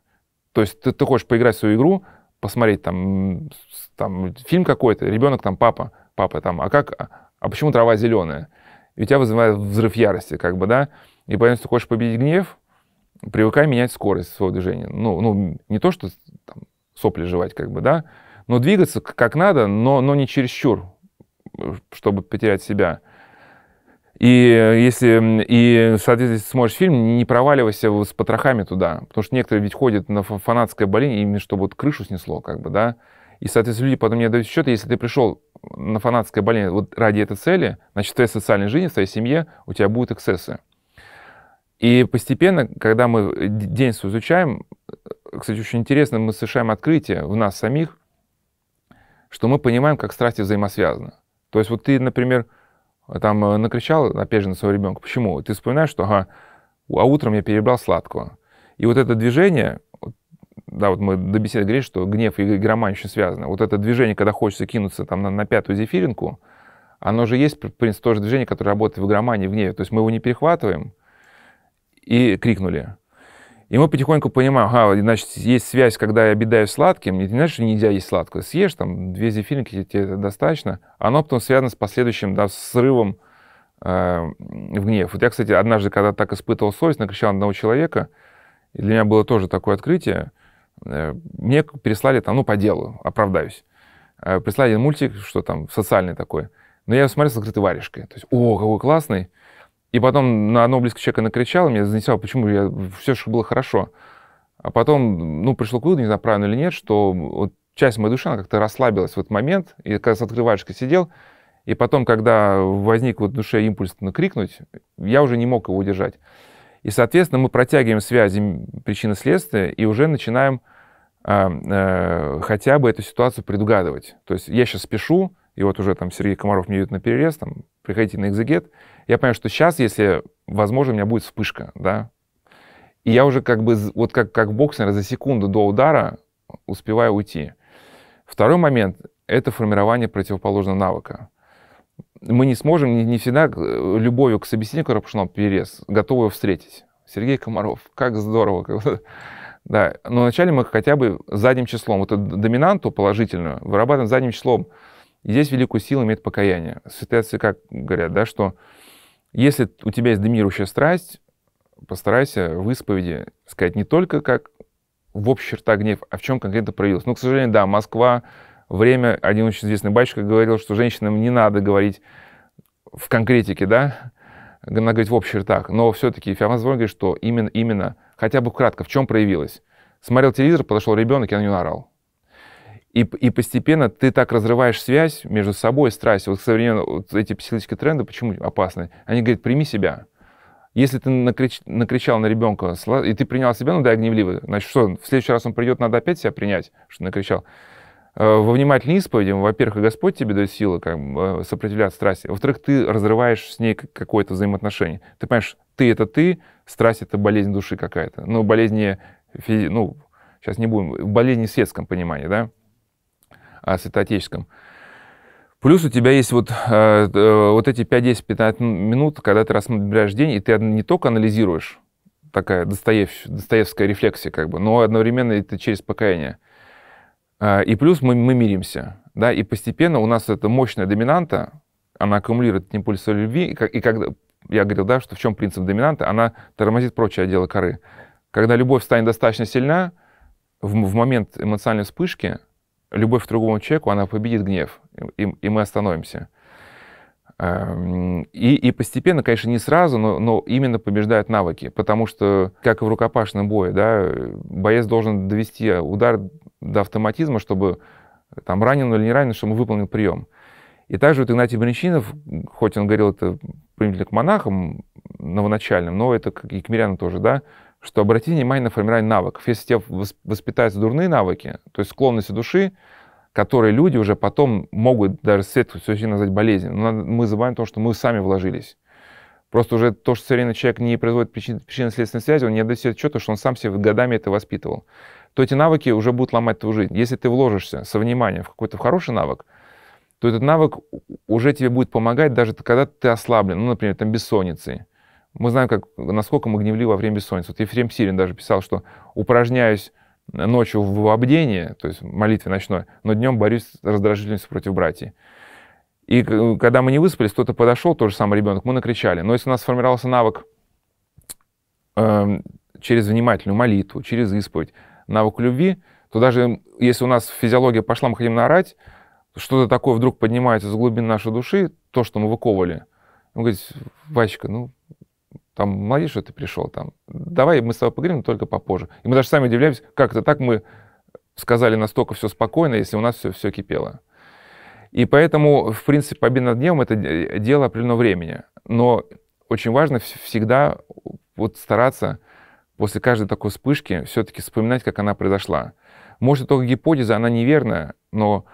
То есть ты, ты хочешь поиграть в свою игру, посмотреть там, там фильм какой-то, ребенок там папа, папа там, а как, а, а почему трава зеленая? И у тебя вызывает взрыв ярости, как бы, да? И понимаешь, ты хочешь победить гнев, привыкай менять скорость своего движения. Ну, ну не то, что там, сопли жевать, как бы, да, но двигаться как надо, но, но не чересчур, э, чтобы потерять себя. И э, если и, соответственно, смотришь фильм, не проваливайся с потрохами туда, потому что некоторые ведь ходят на фанатское боление именно чтобы вот крышу снесло, как бы, да. И, соответственно, люди потом мне дают счет, если ты пришел на фанатское боление вот ради этой цели, значит, в твоей социальной жизни, в твоей семье у тебя будут эксцессы. И постепенно, когда мы э, день изучаем, э, кстати, очень интересно, мы совершаем открытие в нас самих, что мы понимаем, как страсти взаимосвязаны. То есть вот ты, например, а там э, накричал, опять же, на своего ребенка. Почему? Ты вспоминаешь, что ага, а утром я перебрал сладкого. И вот это движение, да, вот мы до беседы говорили, что гнев и игромания очень связаны. Вот это движение, когда хочется кинуться там на, на пятую зефиринку, оно же есть, в принципе, тоже движение, которое работает в игромании, в гневе. То есть мы его не перехватываем и крикнули. И мы потихоньку понимаем, а значит, есть связь, когда я обидаю сладким, не значит, что нельзя есть сладкое. Съешь там две зефиринки, тебе достаточно. Оно потом связано с последующим да, срывом э, в гнев. Вот я, кстати, однажды, когда так испытывал совесть, накричал одного человека, и для меня было тоже такое открытие. Э, мне переслали там, ну, по делу, оправдаюсь. Э, прислали мультик, что там, социальный такой. Но я его смотрел с открытой варежкой. То есть, о, какой классный. И потом на одного близкого человека накричал, меня занесяло, почему я, все что было хорошо. А потом, ну, пришло к выводу, не знаю, правильно или нет, что вот часть моей души, она как-то расслабилась в этот момент, и когда с открывашкой сидел, и потом, когда возник вот в душе импульс накрикнуть, я уже не мог его удержать. И, соответственно, мы протягиваем связи причины следствия и уже начинаем э, э, хотя бы эту ситуацию предугадывать. То есть я сейчас спешу, и вот уже там Сергей Комаров мне идет на перерез, там, приходите на экзегет, я понимаю, что сейчас, если возможно, у меня будет вспышка, да, и я уже как бы, вот как, как боксер, за секунду до удара успеваю уйти. Второй момент – это формирование противоположного навыка. Мы не сможем, не, не всегда э, любовью к собеседнику Рапушнов перерез, готовы его встретить. Сергей Комаров, как здорово. (laughs) Да, но вначале мы хотя бы задним числом, вот эту доминанту положительную вырабатываем задним числом. И здесь великую силу имеет покаяние. Ситуация, как говорят, да, что если у тебя есть доминирующая страсть, постарайся в исповеди сказать не только как в общих чертах гнев, а в чем конкретно проявился. Ну, к сожалению, да, Москва, время, один очень известный батюшка говорил, что женщинам не надо говорить в конкретике, да, надо говорить в общих чертах. Но все-таки Феофан говорит, что именно, именно, хотя бы кратко, в чем проявилось. Смотрел телевизор, подошел ребенок, я на него орал. И, и постепенно ты так разрываешь связь между собой и страстью. Вот современные вот эти психологические тренды почему опасны? Они говорят, прими себя. Если ты накрич, накричал на ребенка, и ты принял себя, ну да, гневливый, значит, что, в следующий раз он придет, надо опять себя принять, что накричал. Э, во внимательной исповеди, во-первых, Господь тебе дает силы как, э, сопротивляться страсти, во-вторых, ты разрываешь с ней какое-то взаимоотношение. Ты понимаешь, ты — это ты, страсть — это болезнь души какая-то. Ну, болезнь, ну, сейчас не будем, болезнь в светском понимании, да? о святоотеческом. Плюс у тебя есть вот, э, э, вот эти 5-10-15 минут, когда ты рассматриваешь день, и ты не только анализируешь, такая Достоев, достоевская рефлексия, как бы, но одновременно это через покаяние. Э, и плюс мы, мы миримся, да, и постепенно у нас эта мощная доминанта, она аккумулирует импульсы любви, и, как, и когда, я говорил, да, что в чем принцип доминанта, она тормозит прочее отделы коры. Когда любовь станет достаточно сильна, в, в момент эмоциональной вспышки любовь к другому человеку, она победит гнев, и, и мы остановимся. Эм, и, и постепенно, конечно, не сразу, но, но именно побеждают навыки, потому что, как и в рукопашном бое, да, боец должен довести удар до автоматизма, чтобы там ранен или не ранен, чтобы он выполнил прием. И также вот Игнатий Бринчинов, хоть он говорил это применительно к монахам новоначальным, но это как и к мирянам тоже, да, что обратите внимание на формирование навыков. Если у воспитаются дурные навыки, то есть склонности души, которые люди уже потом могут даже с все точки назвать болезнью. Но мы забываем то, что мы сами вложились. Просто уже то, что все время человек не производит причинно-следственной связи, он не отдает себе отчета, что он сам себе годами это воспитывал, то эти навыки уже будут ломать твою жизнь. Если ты вложишься со вниманием в какой-то хороший навык, то этот навык уже тебе будет помогать, даже когда ты ослаблен, ну, например, там бессонницей, мы знаем, как, насколько мы гневливы во время бессонницы. Вот Ефрем Сирин даже писал, что упражняюсь ночью в обдении, то есть молитве ночной, но днем борюсь с раздражительностью против братьев. И когда мы не выспались, кто-то подошел, тот же самый ребенок, мы накричали. Но если у нас сформировался навык э, через внимательную молитву, через исповедь, навык любви, то даже если у нас физиология пошла, мы хотим наорать, что-то такое вдруг поднимается из глубин нашей души, то, что мы выковывали. Он говорит, Васечка, ну, там, молодец, что ты пришел, там, давай мы с тобой поговорим, но только попозже. И мы даже сами удивляемся, как это так мы сказали настолько все спокойно, если у нас все, все кипело. И поэтому, в принципе, победа над днем – это дело определенного времени. Но очень важно всегда вот стараться после каждой такой вспышки все-таки вспоминать, как она произошла. Может, только гипотеза, она неверная, но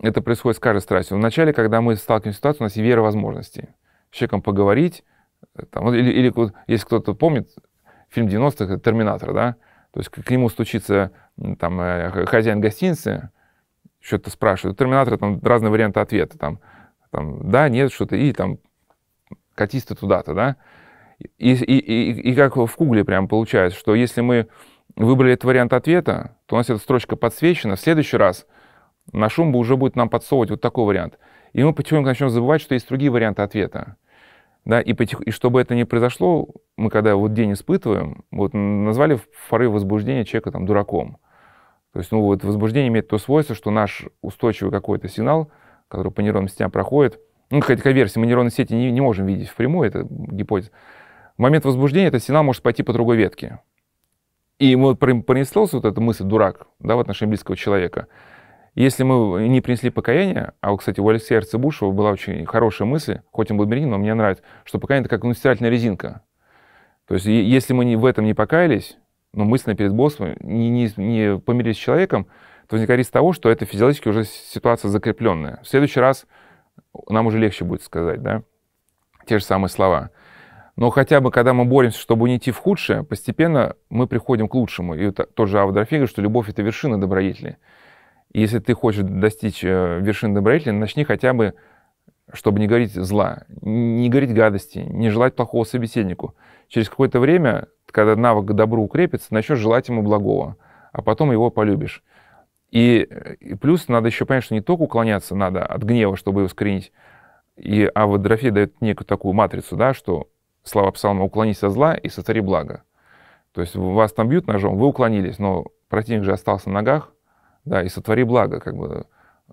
это происходит с каждой страстью. Вначале, когда мы сталкиваемся с ситуацией, у нас есть вера возможностей. С человеком поговорить, там, или, или если кто-то помнит фильм 90-х «Терминатор», да? То есть к нему стучится там, э, хозяин гостиницы, что-то спрашивает. Терминатор там разные варианты ответа. Там, там да, нет, что-то, и там катись ты туда-то, да? И, и, и, и как в Кугле прям получается, что если мы выбрали этот вариант ответа, то у нас эта строчка подсвечена, в следующий раз на шум уже будет нам подсовывать вот такой вариант. И мы потихоньку начнем забывать, что есть другие варианты ответа. Да, и, потих... и чтобы это не произошло, мы когда вот день испытываем, вот назвали порыв возбуждения человека там дураком. То есть, ну вот возбуждение имеет то свойство, что наш устойчивый какой-то сигнал, который по нейронным сетям проходит, ну, какая-то конверсия, мы нейронные сети не, не можем видеть впрямую, это гипотеза. В момент возбуждения этот сигнал может пойти по другой ветке. И вот пронеслась вот эта мысль «дурак» да, в отношении близкого человека – если мы не принесли покаяние, а, вот, кстати, у Алексея Арцебушева была очень хорошая мысль, хоть он был мирянин, но мне нравится, что покаяние — это как ну, стирательная резинка. То есть если мы не, в этом не покаялись, но ну, мысленно перед боссом не, не, не помирились с человеком, то возникает риск того, что это физиологически уже ситуация закрепленная. В следующий раз нам уже легче будет сказать, да, те же самые слова. Но хотя бы, когда мы боремся, чтобы не идти в худшее, постепенно мы приходим к лучшему. И это тот же Авдорфига, что любовь — это вершина добродетели если ты хочешь достичь э, вершин добродетели, начни хотя бы, чтобы не говорить зла, не говорить гадости, не желать плохого собеседнику. Через какое-то время, когда навык к добру укрепится, начнешь желать ему благого, а потом его полюбишь. И, и плюс надо еще понять, что не только уклоняться надо от гнева, чтобы его скоренить, и, а вот Дорофей дает некую такую матрицу, да, что Слава псалма «уклонись от зла и сотвори благо». То есть вас там бьют ножом, вы уклонились, но противник же остался на ногах, да, и сотвори благо, как бы,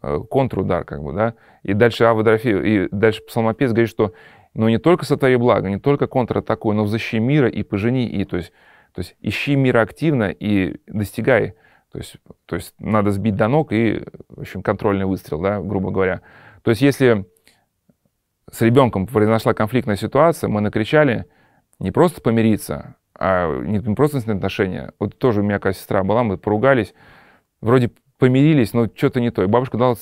э, контрудар, как бы, да. И дальше Ава Дорофеев, и дальше псалмопевец говорит, что ну, не только сотвори благо, не только контратакуй, но взыщи мира и пожени и, то есть, то есть ищи мира активно и достигай, то есть, то есть надо сбить до ног и, в общем, контрольный выстрел, да, грубо говоря. То есть если с ребенком произошла конфликтная ситуация, мы накричали не просто помириться, а не, просто просто отношения. Вот тоже у меня какая сестра была, мы поругались, вроде помирились, но что-то не то. И бабушка дала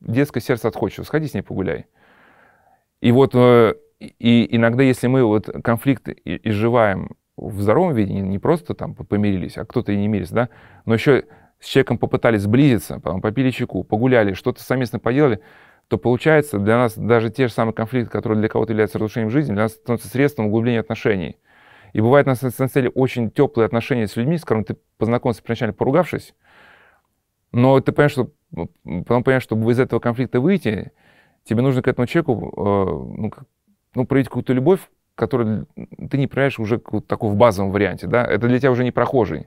детское сердце отходчиво, сходи с ней погуляй. И вот э, и иногда, если мы вот конфликт изживаем в здоровом виде, не просто там помирились, а кто-то и не мирился, да, но еще с человеком попытались сблизиться, потом попили чайку, погуляли, что-то совместно поделали, то получается для нас даже те же самые конфликты, которые для кого-то являются разрушением жизни, для нас становятся средством углубления отношений. И бывает, на самом деле, очень теплые отношения с людьми, с которыми ты познакомился, изначально поругавшись, но ты понимаешь, что потом понимаешь, чтобы из этого конфликта выйти, тебе нужно к этому человеку э, ну, ну, проявить какую-то любовь, которую ты не проявляешь уже вот в базовом варианте. Да? Это для тебя уже не прохожий.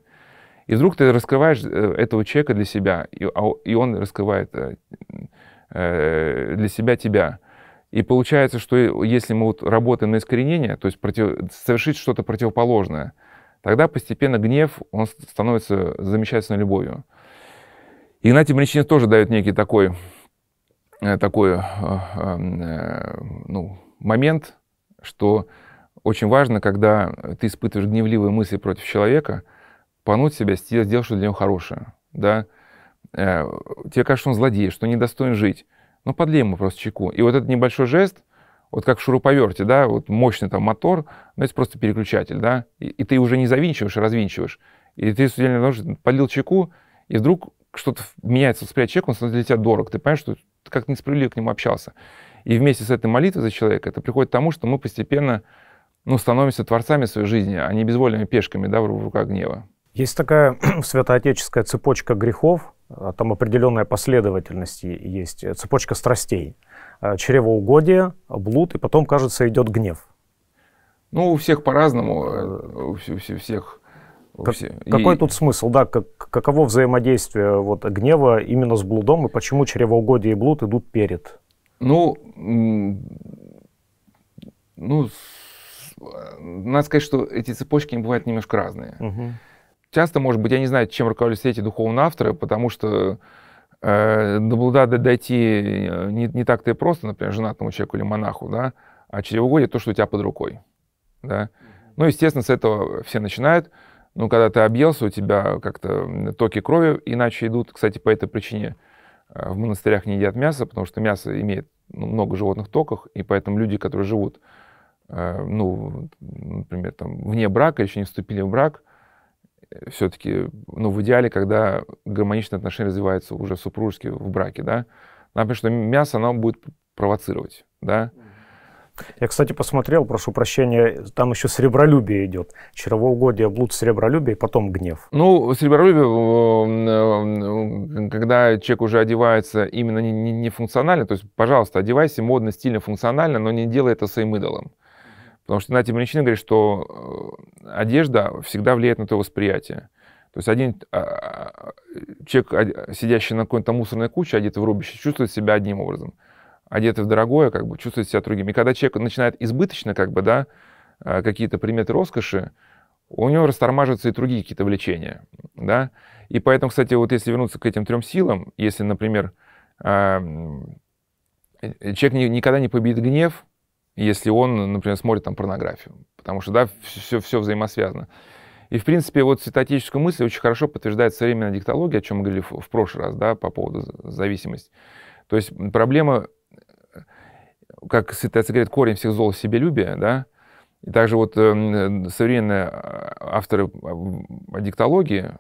И вдруг ты раскрываешь э, этого человека для себя, и а, он раскрывает э, для себя тебя. И получается, что если мы вот работаем на искоренение, то есть против... совершить что-то противоположное, тогда постепенно гнев, он становится замечательной любовью. Игнатий Бринчинец тоже дает некий такой, э, такой э, эм, э, ну, момент, что очень важно, когда ты испытываешь гневливые мысли против человека, пануть себя, сделать что то для него хорошее. Да? Тебе кажется, он злодей, что недостоин жить. Ну, подлей ему просто чеку. И вот этот небольшой жест, вот как в шуруповерте, да, вот мощный там мотор, ну это просто переключатель, да, и, и ты уже не завинчиваешь, а развинчиваешь. И ты судебный нож подлил чеку, и вдруг что-то меняется в взгляд человека, он становится для тебя дорог. Ты понимаешь, что ты как-то несправедливо к нему общался. И вместе с этой молитвой за человека это приходит к тому, что мы постепенно ну, становимся творцами своей жизни, а не безвольными пешками да, в руках гнева. Есть такая (clears throat) святоотеческая цепочка грехов, а там определенная последовательность есть, э, цепочка страстей. Э, чревоугодие, блуд, и потом, кажется, идет гнев. Ну, у всех по-разному, э, у всех как, все. Какой тут смысл, да, как, каково взаимодействие вот, гнева именно с блудом, и почему чревоугодие и блуд идут перед? Ну, ну, надо сказать, что эти цепочки бывают немножко разные. Угу. Часто, может быть, я не знаю, чем руководились эти духовные авторы, потому что э, до блуда дойти э, не, не так-то и просто, например, женатому человеку или монаху, да, а чревоугодие то, что у тебя под рукой, да. Ну, естественно, с этого все начинают. Ну, когда ты объелся, у тебя как-то токи крови иначе идут. Кстати, по этой причине э, в монастырях не едят мясо, потому что мясо имеет ну, много животных токов, и поэтому люди, которые живут, э, ну, например, там, вне брака, еще не вступили в брак, э, все-таки, ну, в идеале, когда гармоничные отношения развиваются уже супружески в браке, да, например, что мясо, оно будет провоцировать, да, mm я, кстати, посмотрел, прошу прощения, там еще сребролюбие идет. Чревоугодие, блуд, сребролюбие, потом гнев. Ну, сребролюбие, э, э, э, когда человек уже одевается именно не, не, не функционально, то есть, пожалуйста, одевайся модно, стильно, функционально, но не делай это своим идолом. Потому что Натя Мельничин говорит, что одежда всегда влияет на твое восприятие. То есть один а, а, а, человек, сидящий на какой-то мусорной куче, одетый в рубище, чувствует себя одним образом – одеты в дорогое, как бы чувствуют себя другим. И когда человек начинает избыточно, как бы, да, а, какие-то приметы роскоши, у него растормаживаются и другие какие-то влечения, да. И поэтому, кстати, вот если вернуться к этим трем силам, если, например, а, человек никогда не победит гнев, если он, например, смотрит там порнографию, потому что, да, все, все взаимосвязано. И, в принципе, вот цитатическую мысль очень хорошо подтверждает современная диктология, о чем мы говорили в прошлый раз, да, по поводу зависимости. То есть проблема как святая говорит, корень всех зол себелюбие, да, и также вот э, современные э, авторы э, диктологии,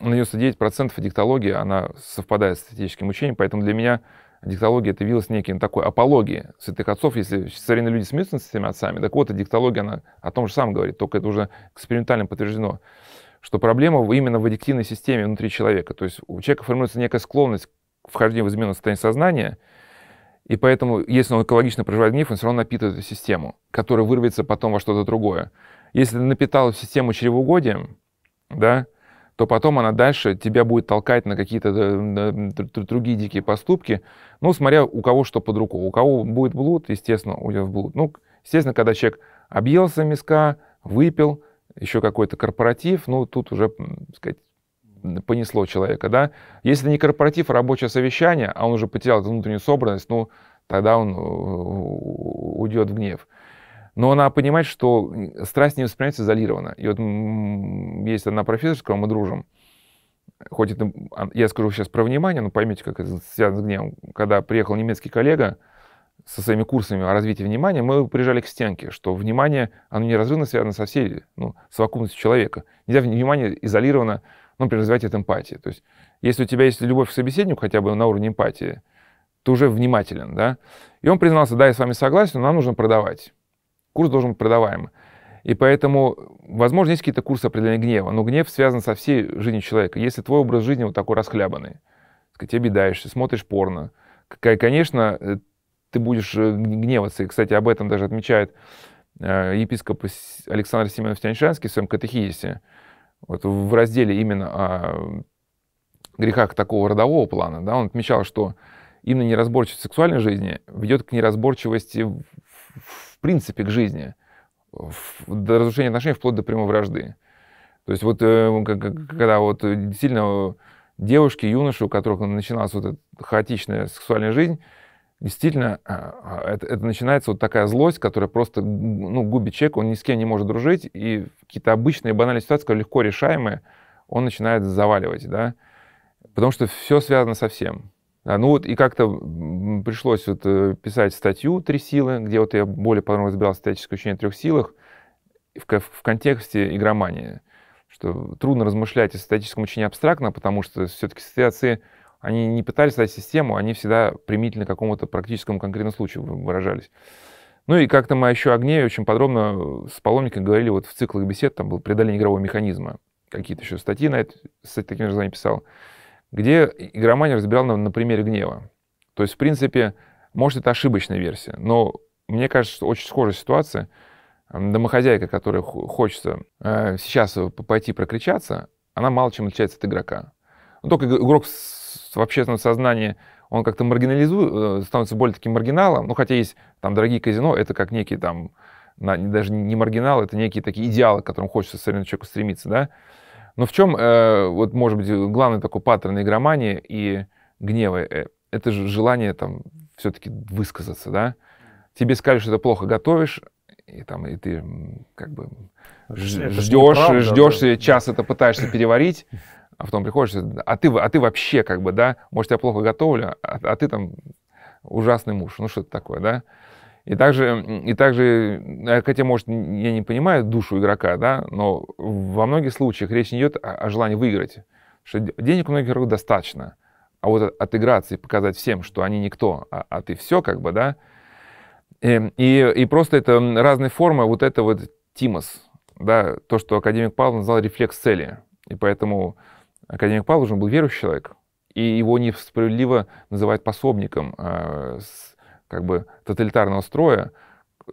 на 99% диктологии, она совпадает с статическим учением, поэтому для меня диктология это явилась неким такой апологией святых отцов, если современные люди смеются над святыми отцами, так вот, и диктология, она о том же самом говорит, только это уже экспериментально подтверждено, что проблема именно в аддиктивной системе внутри человека, то есть у человека формируется некая склонность к вхождению в измененное состояние сознания, и поэтому, если он экологично проживает гнив, он все равно напитывает эту систему, которая вырвется потом во что-то другое. Если ты напитал систему чревоугодием, да, то потом она дальше тебя будет толкать на какие-то другие дикие поступки, ну, смотря у кого что под руку. У кого будет блуд, естественно, уйдет в блуд. Ну, естественно, когда человек объелся миска, выпил, еще какой-то корпоратив, ну, тут уже, так сказать, понесло человека, да. Если это не корпоратив, а рабочее совещание, а он уже потерял эту внутреннюю собранность, ну, тогда он э, уйдет в гнев. Но она понимает, что э, страсть не воспринимается изолированно. И вот есть одна профессорская, с которой мы дружим, хоть это, а, я скажу сейчас про внимание, но поймите, как это связано с гневом. Когда приехал немецкий коллега со своими курсами о развитии внимания, мы прижали к стенке, что внимание, оно неразрывно связано со всей ну, совокупностью человека. Нельзя внимание изолированно ну, развивать это эмпатии. То есть если у тебя есть любовь к собеседнику хотя бы на уровне эмпатии, ты уже внимателен, да? И он признался, да, я с вами согласен, но нам нужно продавать. Курс должен быть продаваемый. И поэтому, возможно, есть какие-то курсы определения гнева, но гнев связан со всей жизнью человека. Если твой образ жизни вот такой расхлябанный, сказать, обидаешься, смотришь порно, какая, конечно, э, ты будешь э, гневаться. И, кстати, об этом даже отмечает э, епископ Александр Семенович Тяньшанский в своем катехизисе. Вот в разделе именно о грехах такого родового плана, да, он отмечал, что именно неразборчивость в сексуальной жизни ведет к неразборчивости в, в принципе к жизни, в, до разрушения отношений вплоть до прямой вражды. То есть вот э, когда вот э, действительно девушки, юноши, у которых начиналась вот эта хаотичная сексуальная жизнь, действительно а, а, это, это начинается вот такая злость, которая просто ну, губит человека, он ни с кем не может дружить, и какие-то обычные банальные ситуации, которые легко решаемые, он начинает заваливать, да, потому что все связано со всем. Да, ну вот и как-то пришлось вот э, писать статью «Три силы», где вот я более подробно разбирал статическое учение о трех силах в, в контексте игромании, что трудно размышлять о статическом учении абстрактно, потому что все-таки ассоциации они не пытались создать систему, они всегда примительно к какому-то практическому конкретному случаю выражались. Ну и как-то мы еще о гневе очень подробно э, с паломниками говорили вот в циклах бесед, там был преодоление игрового механизма. Какие-то еще статьи на это, с таким же названием писал, где игромания разбирал на, на примере гнева. То есть, в принципе, может, это ошибочная версия, но мне кажется, что очень схожая ситуация. Домохозяйка, которая хочется э, сейчас э, пойти прокричаться, она мало чем отличается от игрока. Ну, только игрок в общественном сознании он как-то маргинализует, э, становится более таким маргиналом. Ну, хотя есть там дорогие казино, это как некие там, даже не маргинал, это некие такие идеалы, к которым хочется современному человеку стремиться, да. Но в чем, э, вот, может быть, главный такой паттерн игромании и гнева? Э, это же желание там все-таки высказаться, да? Тебе скажут, что ты плохо готовишь, и там, и ты как бы это ждешь, неправда, ждешь да. час это пытаешься переварить, а потом приходишь, а ты, а ты вообще как бы, да, может, я плохо готовлю, а, а ты там ужасный муж, ну что это такое, да? И также, и также, хотя, э, может, я не понимаю душу игрока, да, но во многих случаях речь не идет о, о желании выиграть, что денег у многих игроков достаточно, а вот отыграться и показать всем, что они никто, а, а ты все, как бы, да, и, эм, и, и просто это разные формы вот это вот тимос, да, то, что академик Павлов назвал рефлекс цели, и поэтому Академик Павлов был верующий человек, и его несправедливо называют пособником э, с, как бы тоталитарного строя,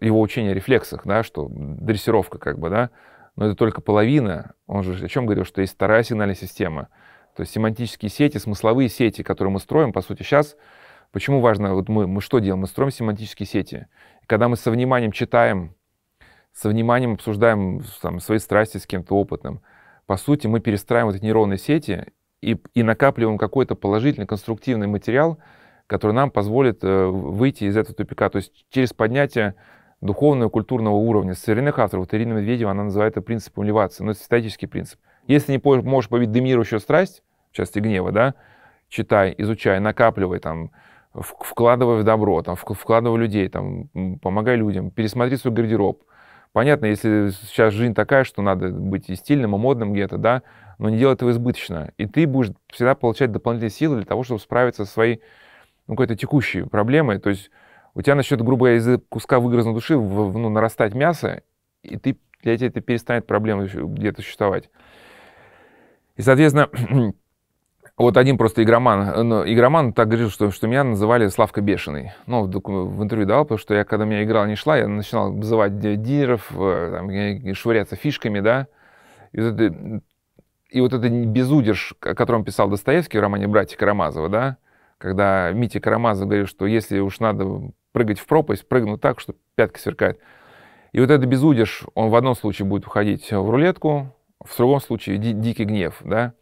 его учение о рефлексах, да, что дрессировка как бы, да, но это только половина. Он же о чем говорил, что есть вторая сигнальная система, то есть семантические сети, смысловые сети, которые мы строим, по сути, сейчас. Почему важно, вот мы, мы что делаем? Мы строим семантические сети. когда мы со вниманием читаем, со вниманием обсуждаем там, свои страсти с кем-то опытным – по сути, мы перестраиваем вот эти нейронные сети и, и накапливаем какой-то положительный, конструктивный материал, который нам позволит э, выйти из этого тупика. То есть через поднятие духовного и культурного уровня. С современных авторов, вот Ирина Медведева, она называет это принципом левации, но ну, это статический принцип. Если не можешь победить доминирующую страсть, в части гнева, да, читай, изучай, накапливай, там, вкладывай в добро, там, вкладывай в людей, там, помогай людям, пересмотри свой гардероб – Понятно, если сейчас жизнь такая, что надо быть и стильным, и модным где-то, да, но не делать этого избыточно. И ты будешь всегда получать дополнительные силы для того, чтобы справиться со своей ну, какой-то текущей проблемой. То есть у тебя насчет, грубо говоря, из куска выгрызной души в, ну, нарастать мясо, и ты, для тебя это перестанет проблемой где-то существовать. И, соответственно, (clears throat) Вот один просто игроман, э, ну, игроман так говорил, что, что меня называли Славка Бешеный. Ну, в интервью давал, потому что я, когда меня игра не шла, я начинал вызывать дилеров, э, там, швыряться фишками, да. И вот, это, и вот это безудерж, о котором писал Достоевский в романе «Братья Карамазова», да, когда Митя Карамазов говорит, что если уж надо прыгать в пропасть, прыгну так, что пятки сверкают. И вот это безудерж, он в одном случае будет уходить в рулетку, в другом случае ди- дикий гнев, да.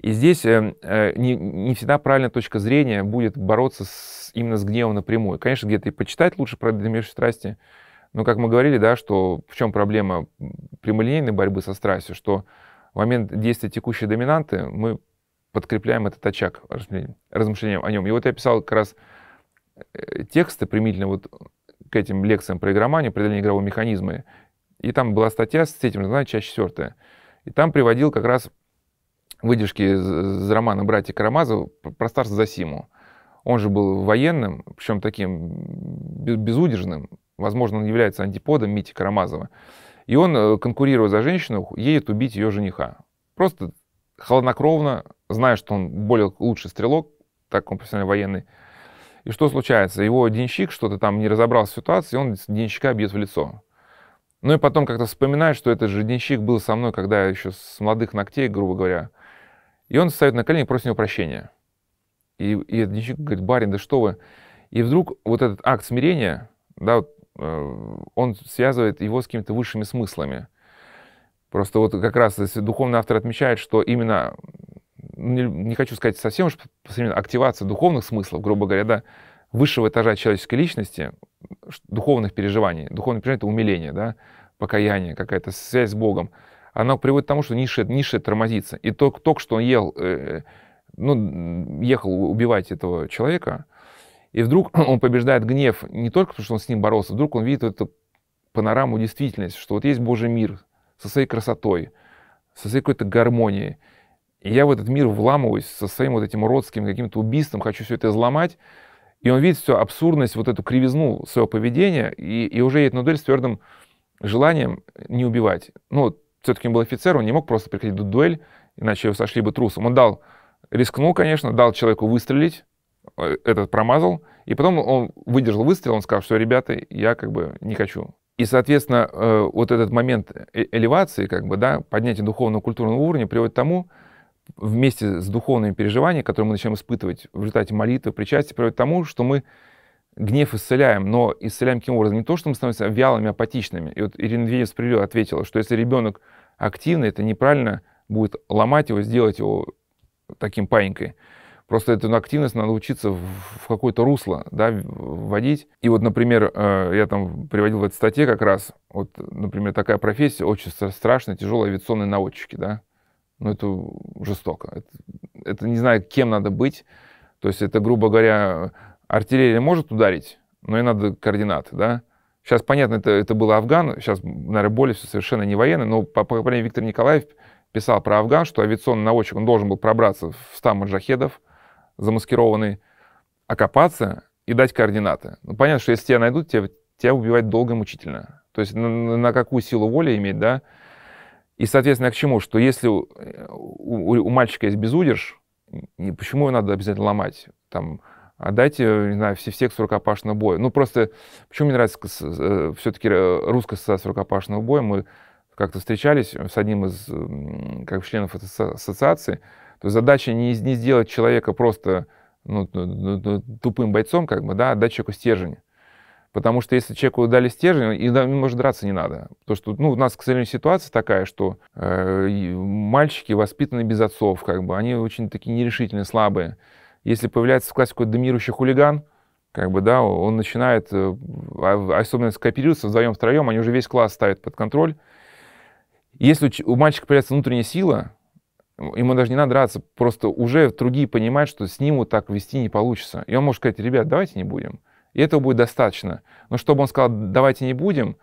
И здесь эм, э, не, не всегда правильная точка зрения будет бороться с, именно с гневом напрямую. Конечно, где-то и почитать лучше про дымящие страсти, но, как мы говорили, да, что в чем проблема прямолинейной борьбы со страстью, что в момент действия текущей доминанты мы подкрепляем этот очаг размышлением о нем. И вот я писал как раз э, тексты примительно вот к этим лекциям про игроманию, определение игрового механизма. И там была статья с этим, знаете, часть четвертая. И там приводил как раз выдержки из романа «Братья Карамазов» про старца Засиму. Он же был военным, причем таким безудержным. Возможно, он является антиподом Мити Карамазова. И он, э, конкурируя за женщину, едет убить ее жениха. Просто холоднокровно, зная, что он более лучший стрелок, так он профессиональный военный. И что случается? Его денщик что-то там не разобрался в ситуации, и он денщика бьет в лицо. Ну и потом как-то вспоминает, что этот же денщик был со мной, когда я еще с молодых ногтей, грубо говоря, и он встает на колени и просит у него прощения. И, и денщик говорит, барин, да что вы? И вдруг вот этот акт смирения, да, вот, э, он связывает его с какими-то высшими смыслами. Просто вот как раз духовный автор отмечает, что именно, ну, не, не хочу сказать совсем уж активация духовных смыслов, грубо говоря, да, высшего этажа человеческой личности, духовных переживаний. Духовное переживание — это умиление, да, покаяние, какая-то связь с Богом — она приводит к тому, что ниши, ниши тормозится. И только, только что он ел, э, ну, ехал убивать этого человека, и вдруг (clears throat) он побеждает гнев не только потому, что он с ним боролся, вдруг он видит эту панораму действительности, что вот есть Божий мир со своей красотой, со своей какой-то гармонией. И я в этот мир вламываюсь со своим вот этим уродским каким-то убийством, хочу все это изломать. И он видит всю абсурдность, вот эту кривизну своего поведения, и, и уже едет на дуэль с твердым желанием не убивать. Ну, все-таки он был офицер, он не мог просто приходить в дуэль, иначе его сошли бы трусом. Он дал, рискнул, конечно, дал человеку выстрелить, э, этот промазал, и потом он выдержал выстрел, он сказал, что, ребята, я как бы не хочу. И, соответственно, э, вот этот момент э, элевации, как бы, да, поднятия духовного культурного уровня приводит к тому, вместе с духовными переживаниями, которые мы начинаем испытывать в результате молитвы, причастия, приводит к тому, что мы гнев исцеляем, но исцеляем каким образом? Не то, что мы становимся вялыми, апатичными. И вот Ирина Медведев справедливо ответила, что если ребенок активный, это неправильно будет ломать его, сделать его таким паинькой. Просто эту активность надо учиться в какое-то русло да, вводить. И вот, например, э, я там приводил в этой статье как раз, вот, например, такая профессия очень страшная, тяжелая, авиационные наводчики, да. Ну, это жестоко. Это, это не знаю, кем надо быть. То есть это, грубо говоря, Артиллерия может ударить, но и надо координаты, да. Сейчас, понятно, это, это был Афган, сейчас, наверное, более все совершенно не военный, но, по, крайней Виктор Николаев писал про Афган, что авиационный наводчик, он должен был пробраться в стан маджахедов, замаскированный, окопаться и дать координаты. Ну, понятно, что если тебя найдут, тебя, тебя убивать долго и мучительно. То есть на, на какую силу воли иметь, да? И, соответственно, к чему? Что если у, у, у мальчика есть безудерж, почему его надо обязательно ломать? Там, Отдайте, э, не знаю, все всех с рукопашного боя. Ну, просто, почему мне нравится э, все-таки э, русская ассоциация рукопашного боя? Мы как-то встречались с одним из как членов ассоциации. То есть задача не, не сделать человека просто ну, ну тупым бойцом, как бы, да, а дать человеку стержень. Потому что если человеку дали стержень, и может драться не надо. Потому что ну, у нас, к сожалению, ситуация такая, что э, мальчики воспитаны без отцов, как бы, они очень такие нерешительные, слабые если появляется в классику доминирующий хулиган, как бы, да, он начинает, э, а, особенно скооперируются вдвоем, втроем, они уже весь класс ставят под контроль. Если у мальчика появляется внутренняя сила, ему даже не надо драться, просто уже другие понимают, что с ним вот так вести не получится. И он может сказать, ребят, давайте не будем. И этого будет достаточно. Но чтобы он сказал, давайте не будем,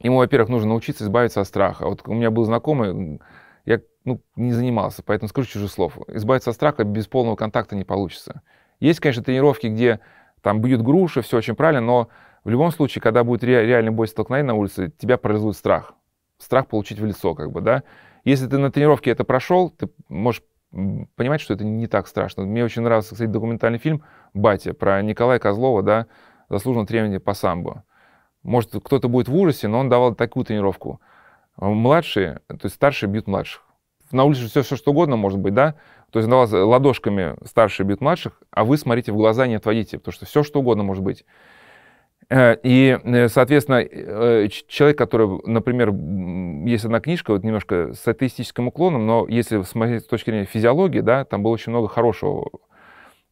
ему, во-первых, нужно научиться избавиться от страха. Вот у меня был знакомый, я ну, не занимался, поэтому скажу чужих слов. Избавиться от страха без полного контакта не получится. Есть, конечно, тренировки, где там бьют груши, все очень правильно, но в любом случае, когда будет ре- реальный бой столкновения на улице, тебя парализует страх. Страх получить в лицо, как бы, да. Если ты на тренировке это прошел, ты можешь понимать, что это не так страшно. Мне очень нравился, кстати, документальный фильм «Батя» про Николая Козлова, да, заслуженного тренера по самбо. Может, кто-то будет в ужасе, но он давал такую тренировку – а младшие, то есть старшие бьют младших. На улице все, все что угодно может быть, да? То есть на вас ладошками старшие бьют младших, а вы смотрите в глаза, не отводите, потому что все что угодно может быть. Э, и, э, соответственно, э, человек, который, например, есть одна книжка, вот немножко с атеистическим уклоном, но если смотреть с точки зрения физиологии, да, там было очень много хорошего.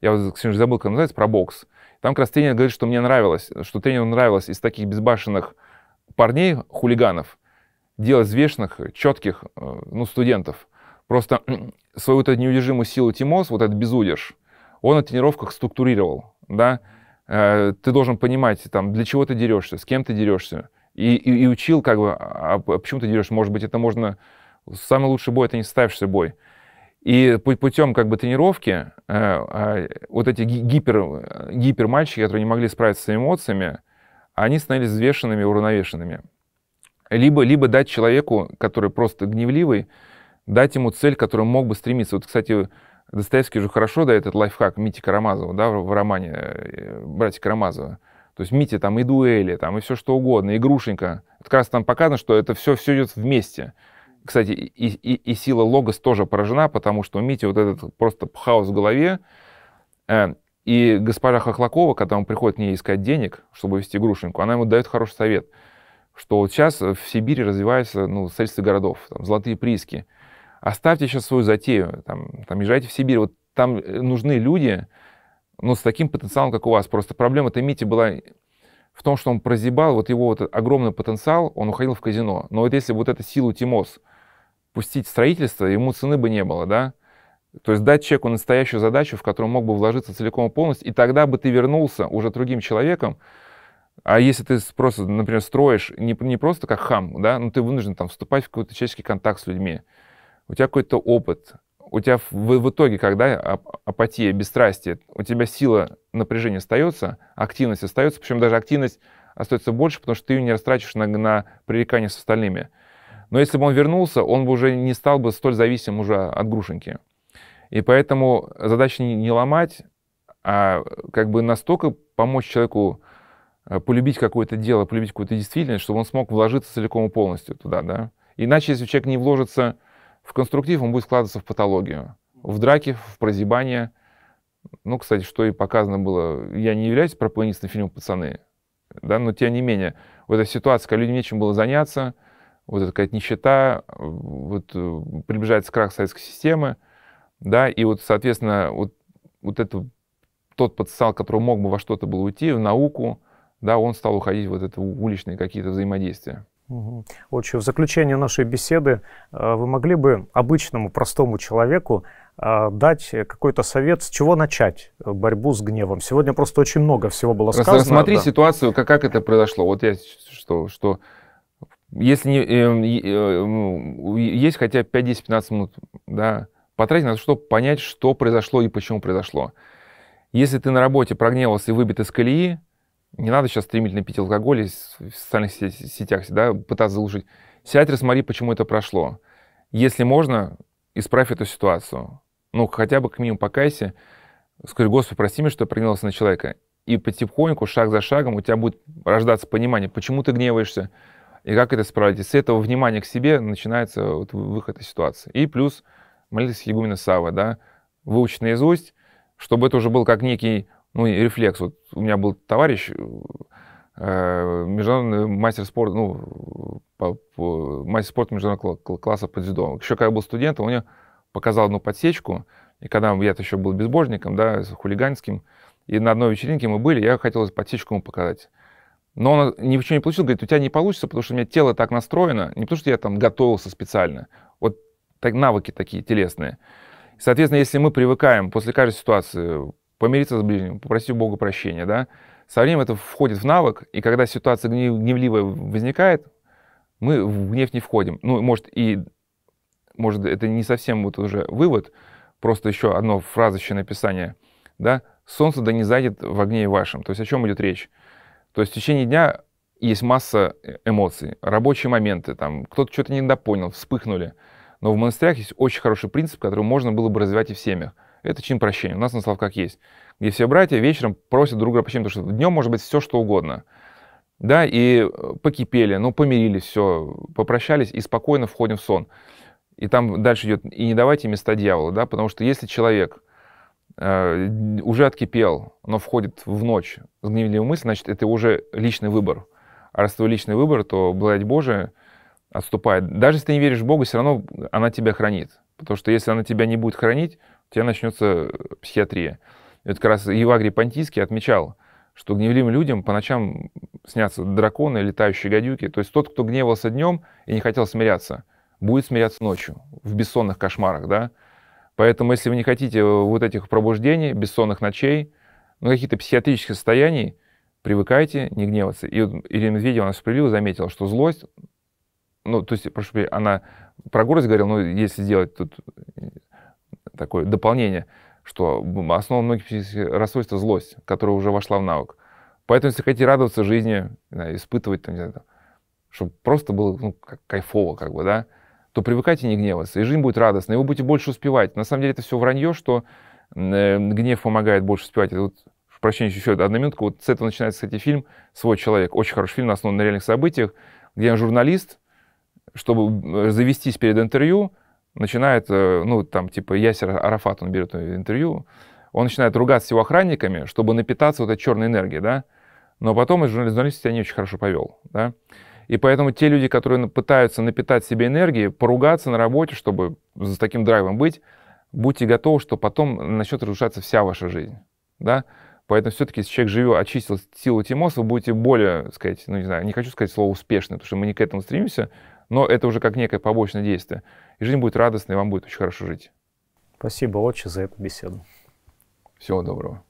Я, вот, к сожалению, забыл, как называется, про бокс. Там как раз тренер говорит, что мне нравилось, что тренеру нравилось из таких безбашенных парней, хулиганов, делать взвешенных, четких э, ну, студентов. Просто (clears throat) свою вот эту неудержимую силу Тимос, вот этот безудерж он на тренировках структурировал, да, э, ты должен понимать, там, для чего ты дерешься, с кем ты дерешься, и, и, и учил, как бы, а, а почему ты дерешься, может быть, это можно, самый лучший бой, это не ставишься бой. И путем как бы тренировки э, а, вот эти гипер, гипермальчики, которые не могли справиться с эмоциями, они становились взвешенными, уравновешенными. Либо, либо дать человеку, который просто гневливый, дать ему цель, к которой мог бы стремиться. Вот, кстати, Достоевский же хорошо дает этот лайфхак Мити Карамазова, да, в романе э, «Братья Карамазова». То есть Мити там и дуэли, там и все что угодно, игрушенька. грушенька. Это как раз там показано, что это все, все идет вместе. Кстати, и, и, и сила Логос тоже поражена, потому что у Мити вот этот просто хаос в голове. Э, и госпожа Хохлакова, когда он приходит к ней искать денег, чтобы вести игрушеньку, она ему дает хороший совет – что вот сейчас э, в Сибири развивается ну, строительство городов, там, золотые прииски. Оставьте сейчас свою затею, там, там езжайте в Сибирь. Вот там э, нужны люди, ну, с таким потенциалом, как у вас. Просто проблема-то Мити была в том, что он прозебал, вот его вот огромный потенциал, он уходил в казино. Но вот если вот эту силу Тимос пустить в строительство, ему цены бы не было, да? То есть дать человеку настоящую задачу, в которую мог бы вложиться целиком и полностью, и тогда бы ты вернулся уже другим человеком, а если ты просто, например, строишь не, не просто как хам, да, но ты вынужден там вступать в какой-то человеческий контакт с людьми, у тебя какой-то опыт, у тебя в, в итоге, когда апатия, бесстрастие, у тебя сила напряжения остается, активность остается, причем даже активность остается больше, потому что ты ее не растрачиваешь на, на привлекание с остальными. Но если бы он вернулся, он бы уже не стал бы столь зависим уже от грушеньки. И поэтому задача не, не ломать, а э, как бы настолько помочь человеку Э, полюбить какое-то дело, полюбить какую-то действительность, чтобы он смог вложиться целиком и полностью туда, да. Иначе, если человек не вложится в конструктив, он будет складываться в патологию, в драки, в прозябание. Ну, кстати, что и показано было. Я не являюсь пропагандистом фильма «Пацаны», да, но тем не менее, вот эта ситуация, когда людям нечем было заняться, вот эта какая-то нищета, вот э, приближается крах советской системы, да, и вот, соответственно, вот, вот это тот потенциал, который мог бы во что-то было уйти, в науку, да, он стал уходить в вот это уличные какие-то взаимодействия. Угу. Отче, в заключение нашей беседы э, вы могли бы обычному простому человеку э, дать какой-то совет, с чего начать э, борьбу с гневом? Сегодня просто очень много всего было сказано. Рассмотри да. ситуацию, как, как это произошло. Вот я что, что если не, э, э, есть хотя 5-10-15 минут, да, потратить на то, чтобы понять, что произошло и почему произошло. Если ты на работе прогневался и выбит из колеи, не надо сейчас стремительно пить алкоголь и в социальных сетях да, пытаться заглушить. Сядь, рассмотри, почему это прошло. Если можно, исправь эту ситуацию. Ну, хотя бы к минимуму покайся, скажи, Господи, прости меня, что я прогневался на человека. И потихоньку, шаг за шагом, у тебя будет рождаться понимание, почему ты гневаешься и как это справить. И с этого внимания к себе начинается вот выход из ситуации. И плюс с Егумена Савы, да, выучить наизусть, чтобы это уже был как некий ну, рефлекс. Вот у меня был товарищ, э, международный мастер спорта, ну, по, по, мастер спорта международного класса по дзюдо. Еще когда я был студентом, он мне показал одну подсечку, и когда я еще был безбожником, да, хулиганским, и на одной вечеринке мы были, я хотел подсечку ему показать. Но он ничего не получил, говорит, у тебя не получится, потому что у меня тело так настроено, не потому что я там готовился специально, вот так, навыки такие телесные. Соответственно, если мы привыкаем после каждой ситуации помириться с ближним, попросить у Бога прощения, да. Со временем это входит в навык, и когда ситуация гнев, гневливая возникает, мы в гнев не входим. Ну, может, и может, это не совсем вот уже вывод, просто еще одно фразочное написание, да, «Солнце да не зайдет в огне вашем». То есть о чем идет речь? То есть в течение дня есть масса э, эмоций, рабочие моменты, там кто-то что-то недопонял, вспыхнули. Но в монастырях есть очень хороший принцип, который можно было бы развивать и в семьях – это чин прощения. У нас на Словках есть. Где все братья вечером просят друг друга прощения, потому что днем может быть все, что угодно. Да, и э, покипели, ну, помирились, все, попрощались и спокойно входим в сон. И там дальше идет, и не давайте места дьяволу, да, потому что если человек э, уже откипел, но входит в ночь с гневливой мыслью, значит, это уже личный выбор. А раз твой личный выбор, то благодать Божия отступает. Даже если ты не веришь в Бога, все равно она тебя хранит. Потому что если она тебя не будет хранить, у тебя начнется э, психиатрия. Это как раз Евагрий Понтийский отмечал, что гневливым людям по ночам снятся драконы, летающие гадюки. То есть тот, кто гневался днем и не хотел смиряться, будет смиряться ночью, в бессонных кошмарах, да. Поэтому, если вы не хотите э, вот этих пробуждений, бессонных ночей, ну, каких-то психиатрических состояний, привыкайте не гневаться. И вот Ирина Медведева, она справедливо заметила, что злость, ну, то есть, прошу прощения, она про гордость говорила, но если сделать тут э, такое дополнение, что основа многих психических расстройств – злость, которая уже вошла в навык. Поэтому, если хотите радоваться жизни, испытывать, там, не знаю, чтобы просто было ну, кайфово, как бы, да, то привыкайте не гневаться, и жизнь будет радостной. и вы будете больше успевать. На самом деле это все вранье, что э, гнев помогает больше успевать. Это вот, прощения, еще одна минутка, вот с этого начинается, кстати, фильм «Свой человек». Очень хороший фильм, основан на реальных событиях, где журналист, чтобы завестись перед интервью, начинает, э, ну, там, типа, Ясер Арафат, он берет э, интервью, он начинает ругаться с его охранниками, чтобы напитаться вот этой черной энергией, да, но потом журналист себя не очень хорошо повел, да, и поэтому те люди, которые пытаются напитать себе энергией, поругаться на работе, чтобы за таким драйвом быть, будьте готовы, что потом начнет разрушаться вся ваша жизнь, да, Поэтому все-таки, если человек живет, очистил силу Тимоса, вы будете более, сказать, ну не знаю, не хочу сказать слово успешный, потому что мы не к этому стремимся, но это уже как некое побочное действие. И жизнь будет радостной, и вам будет очень хорошо жить. Спасибо, отче, за эту беседу. Всего доброго.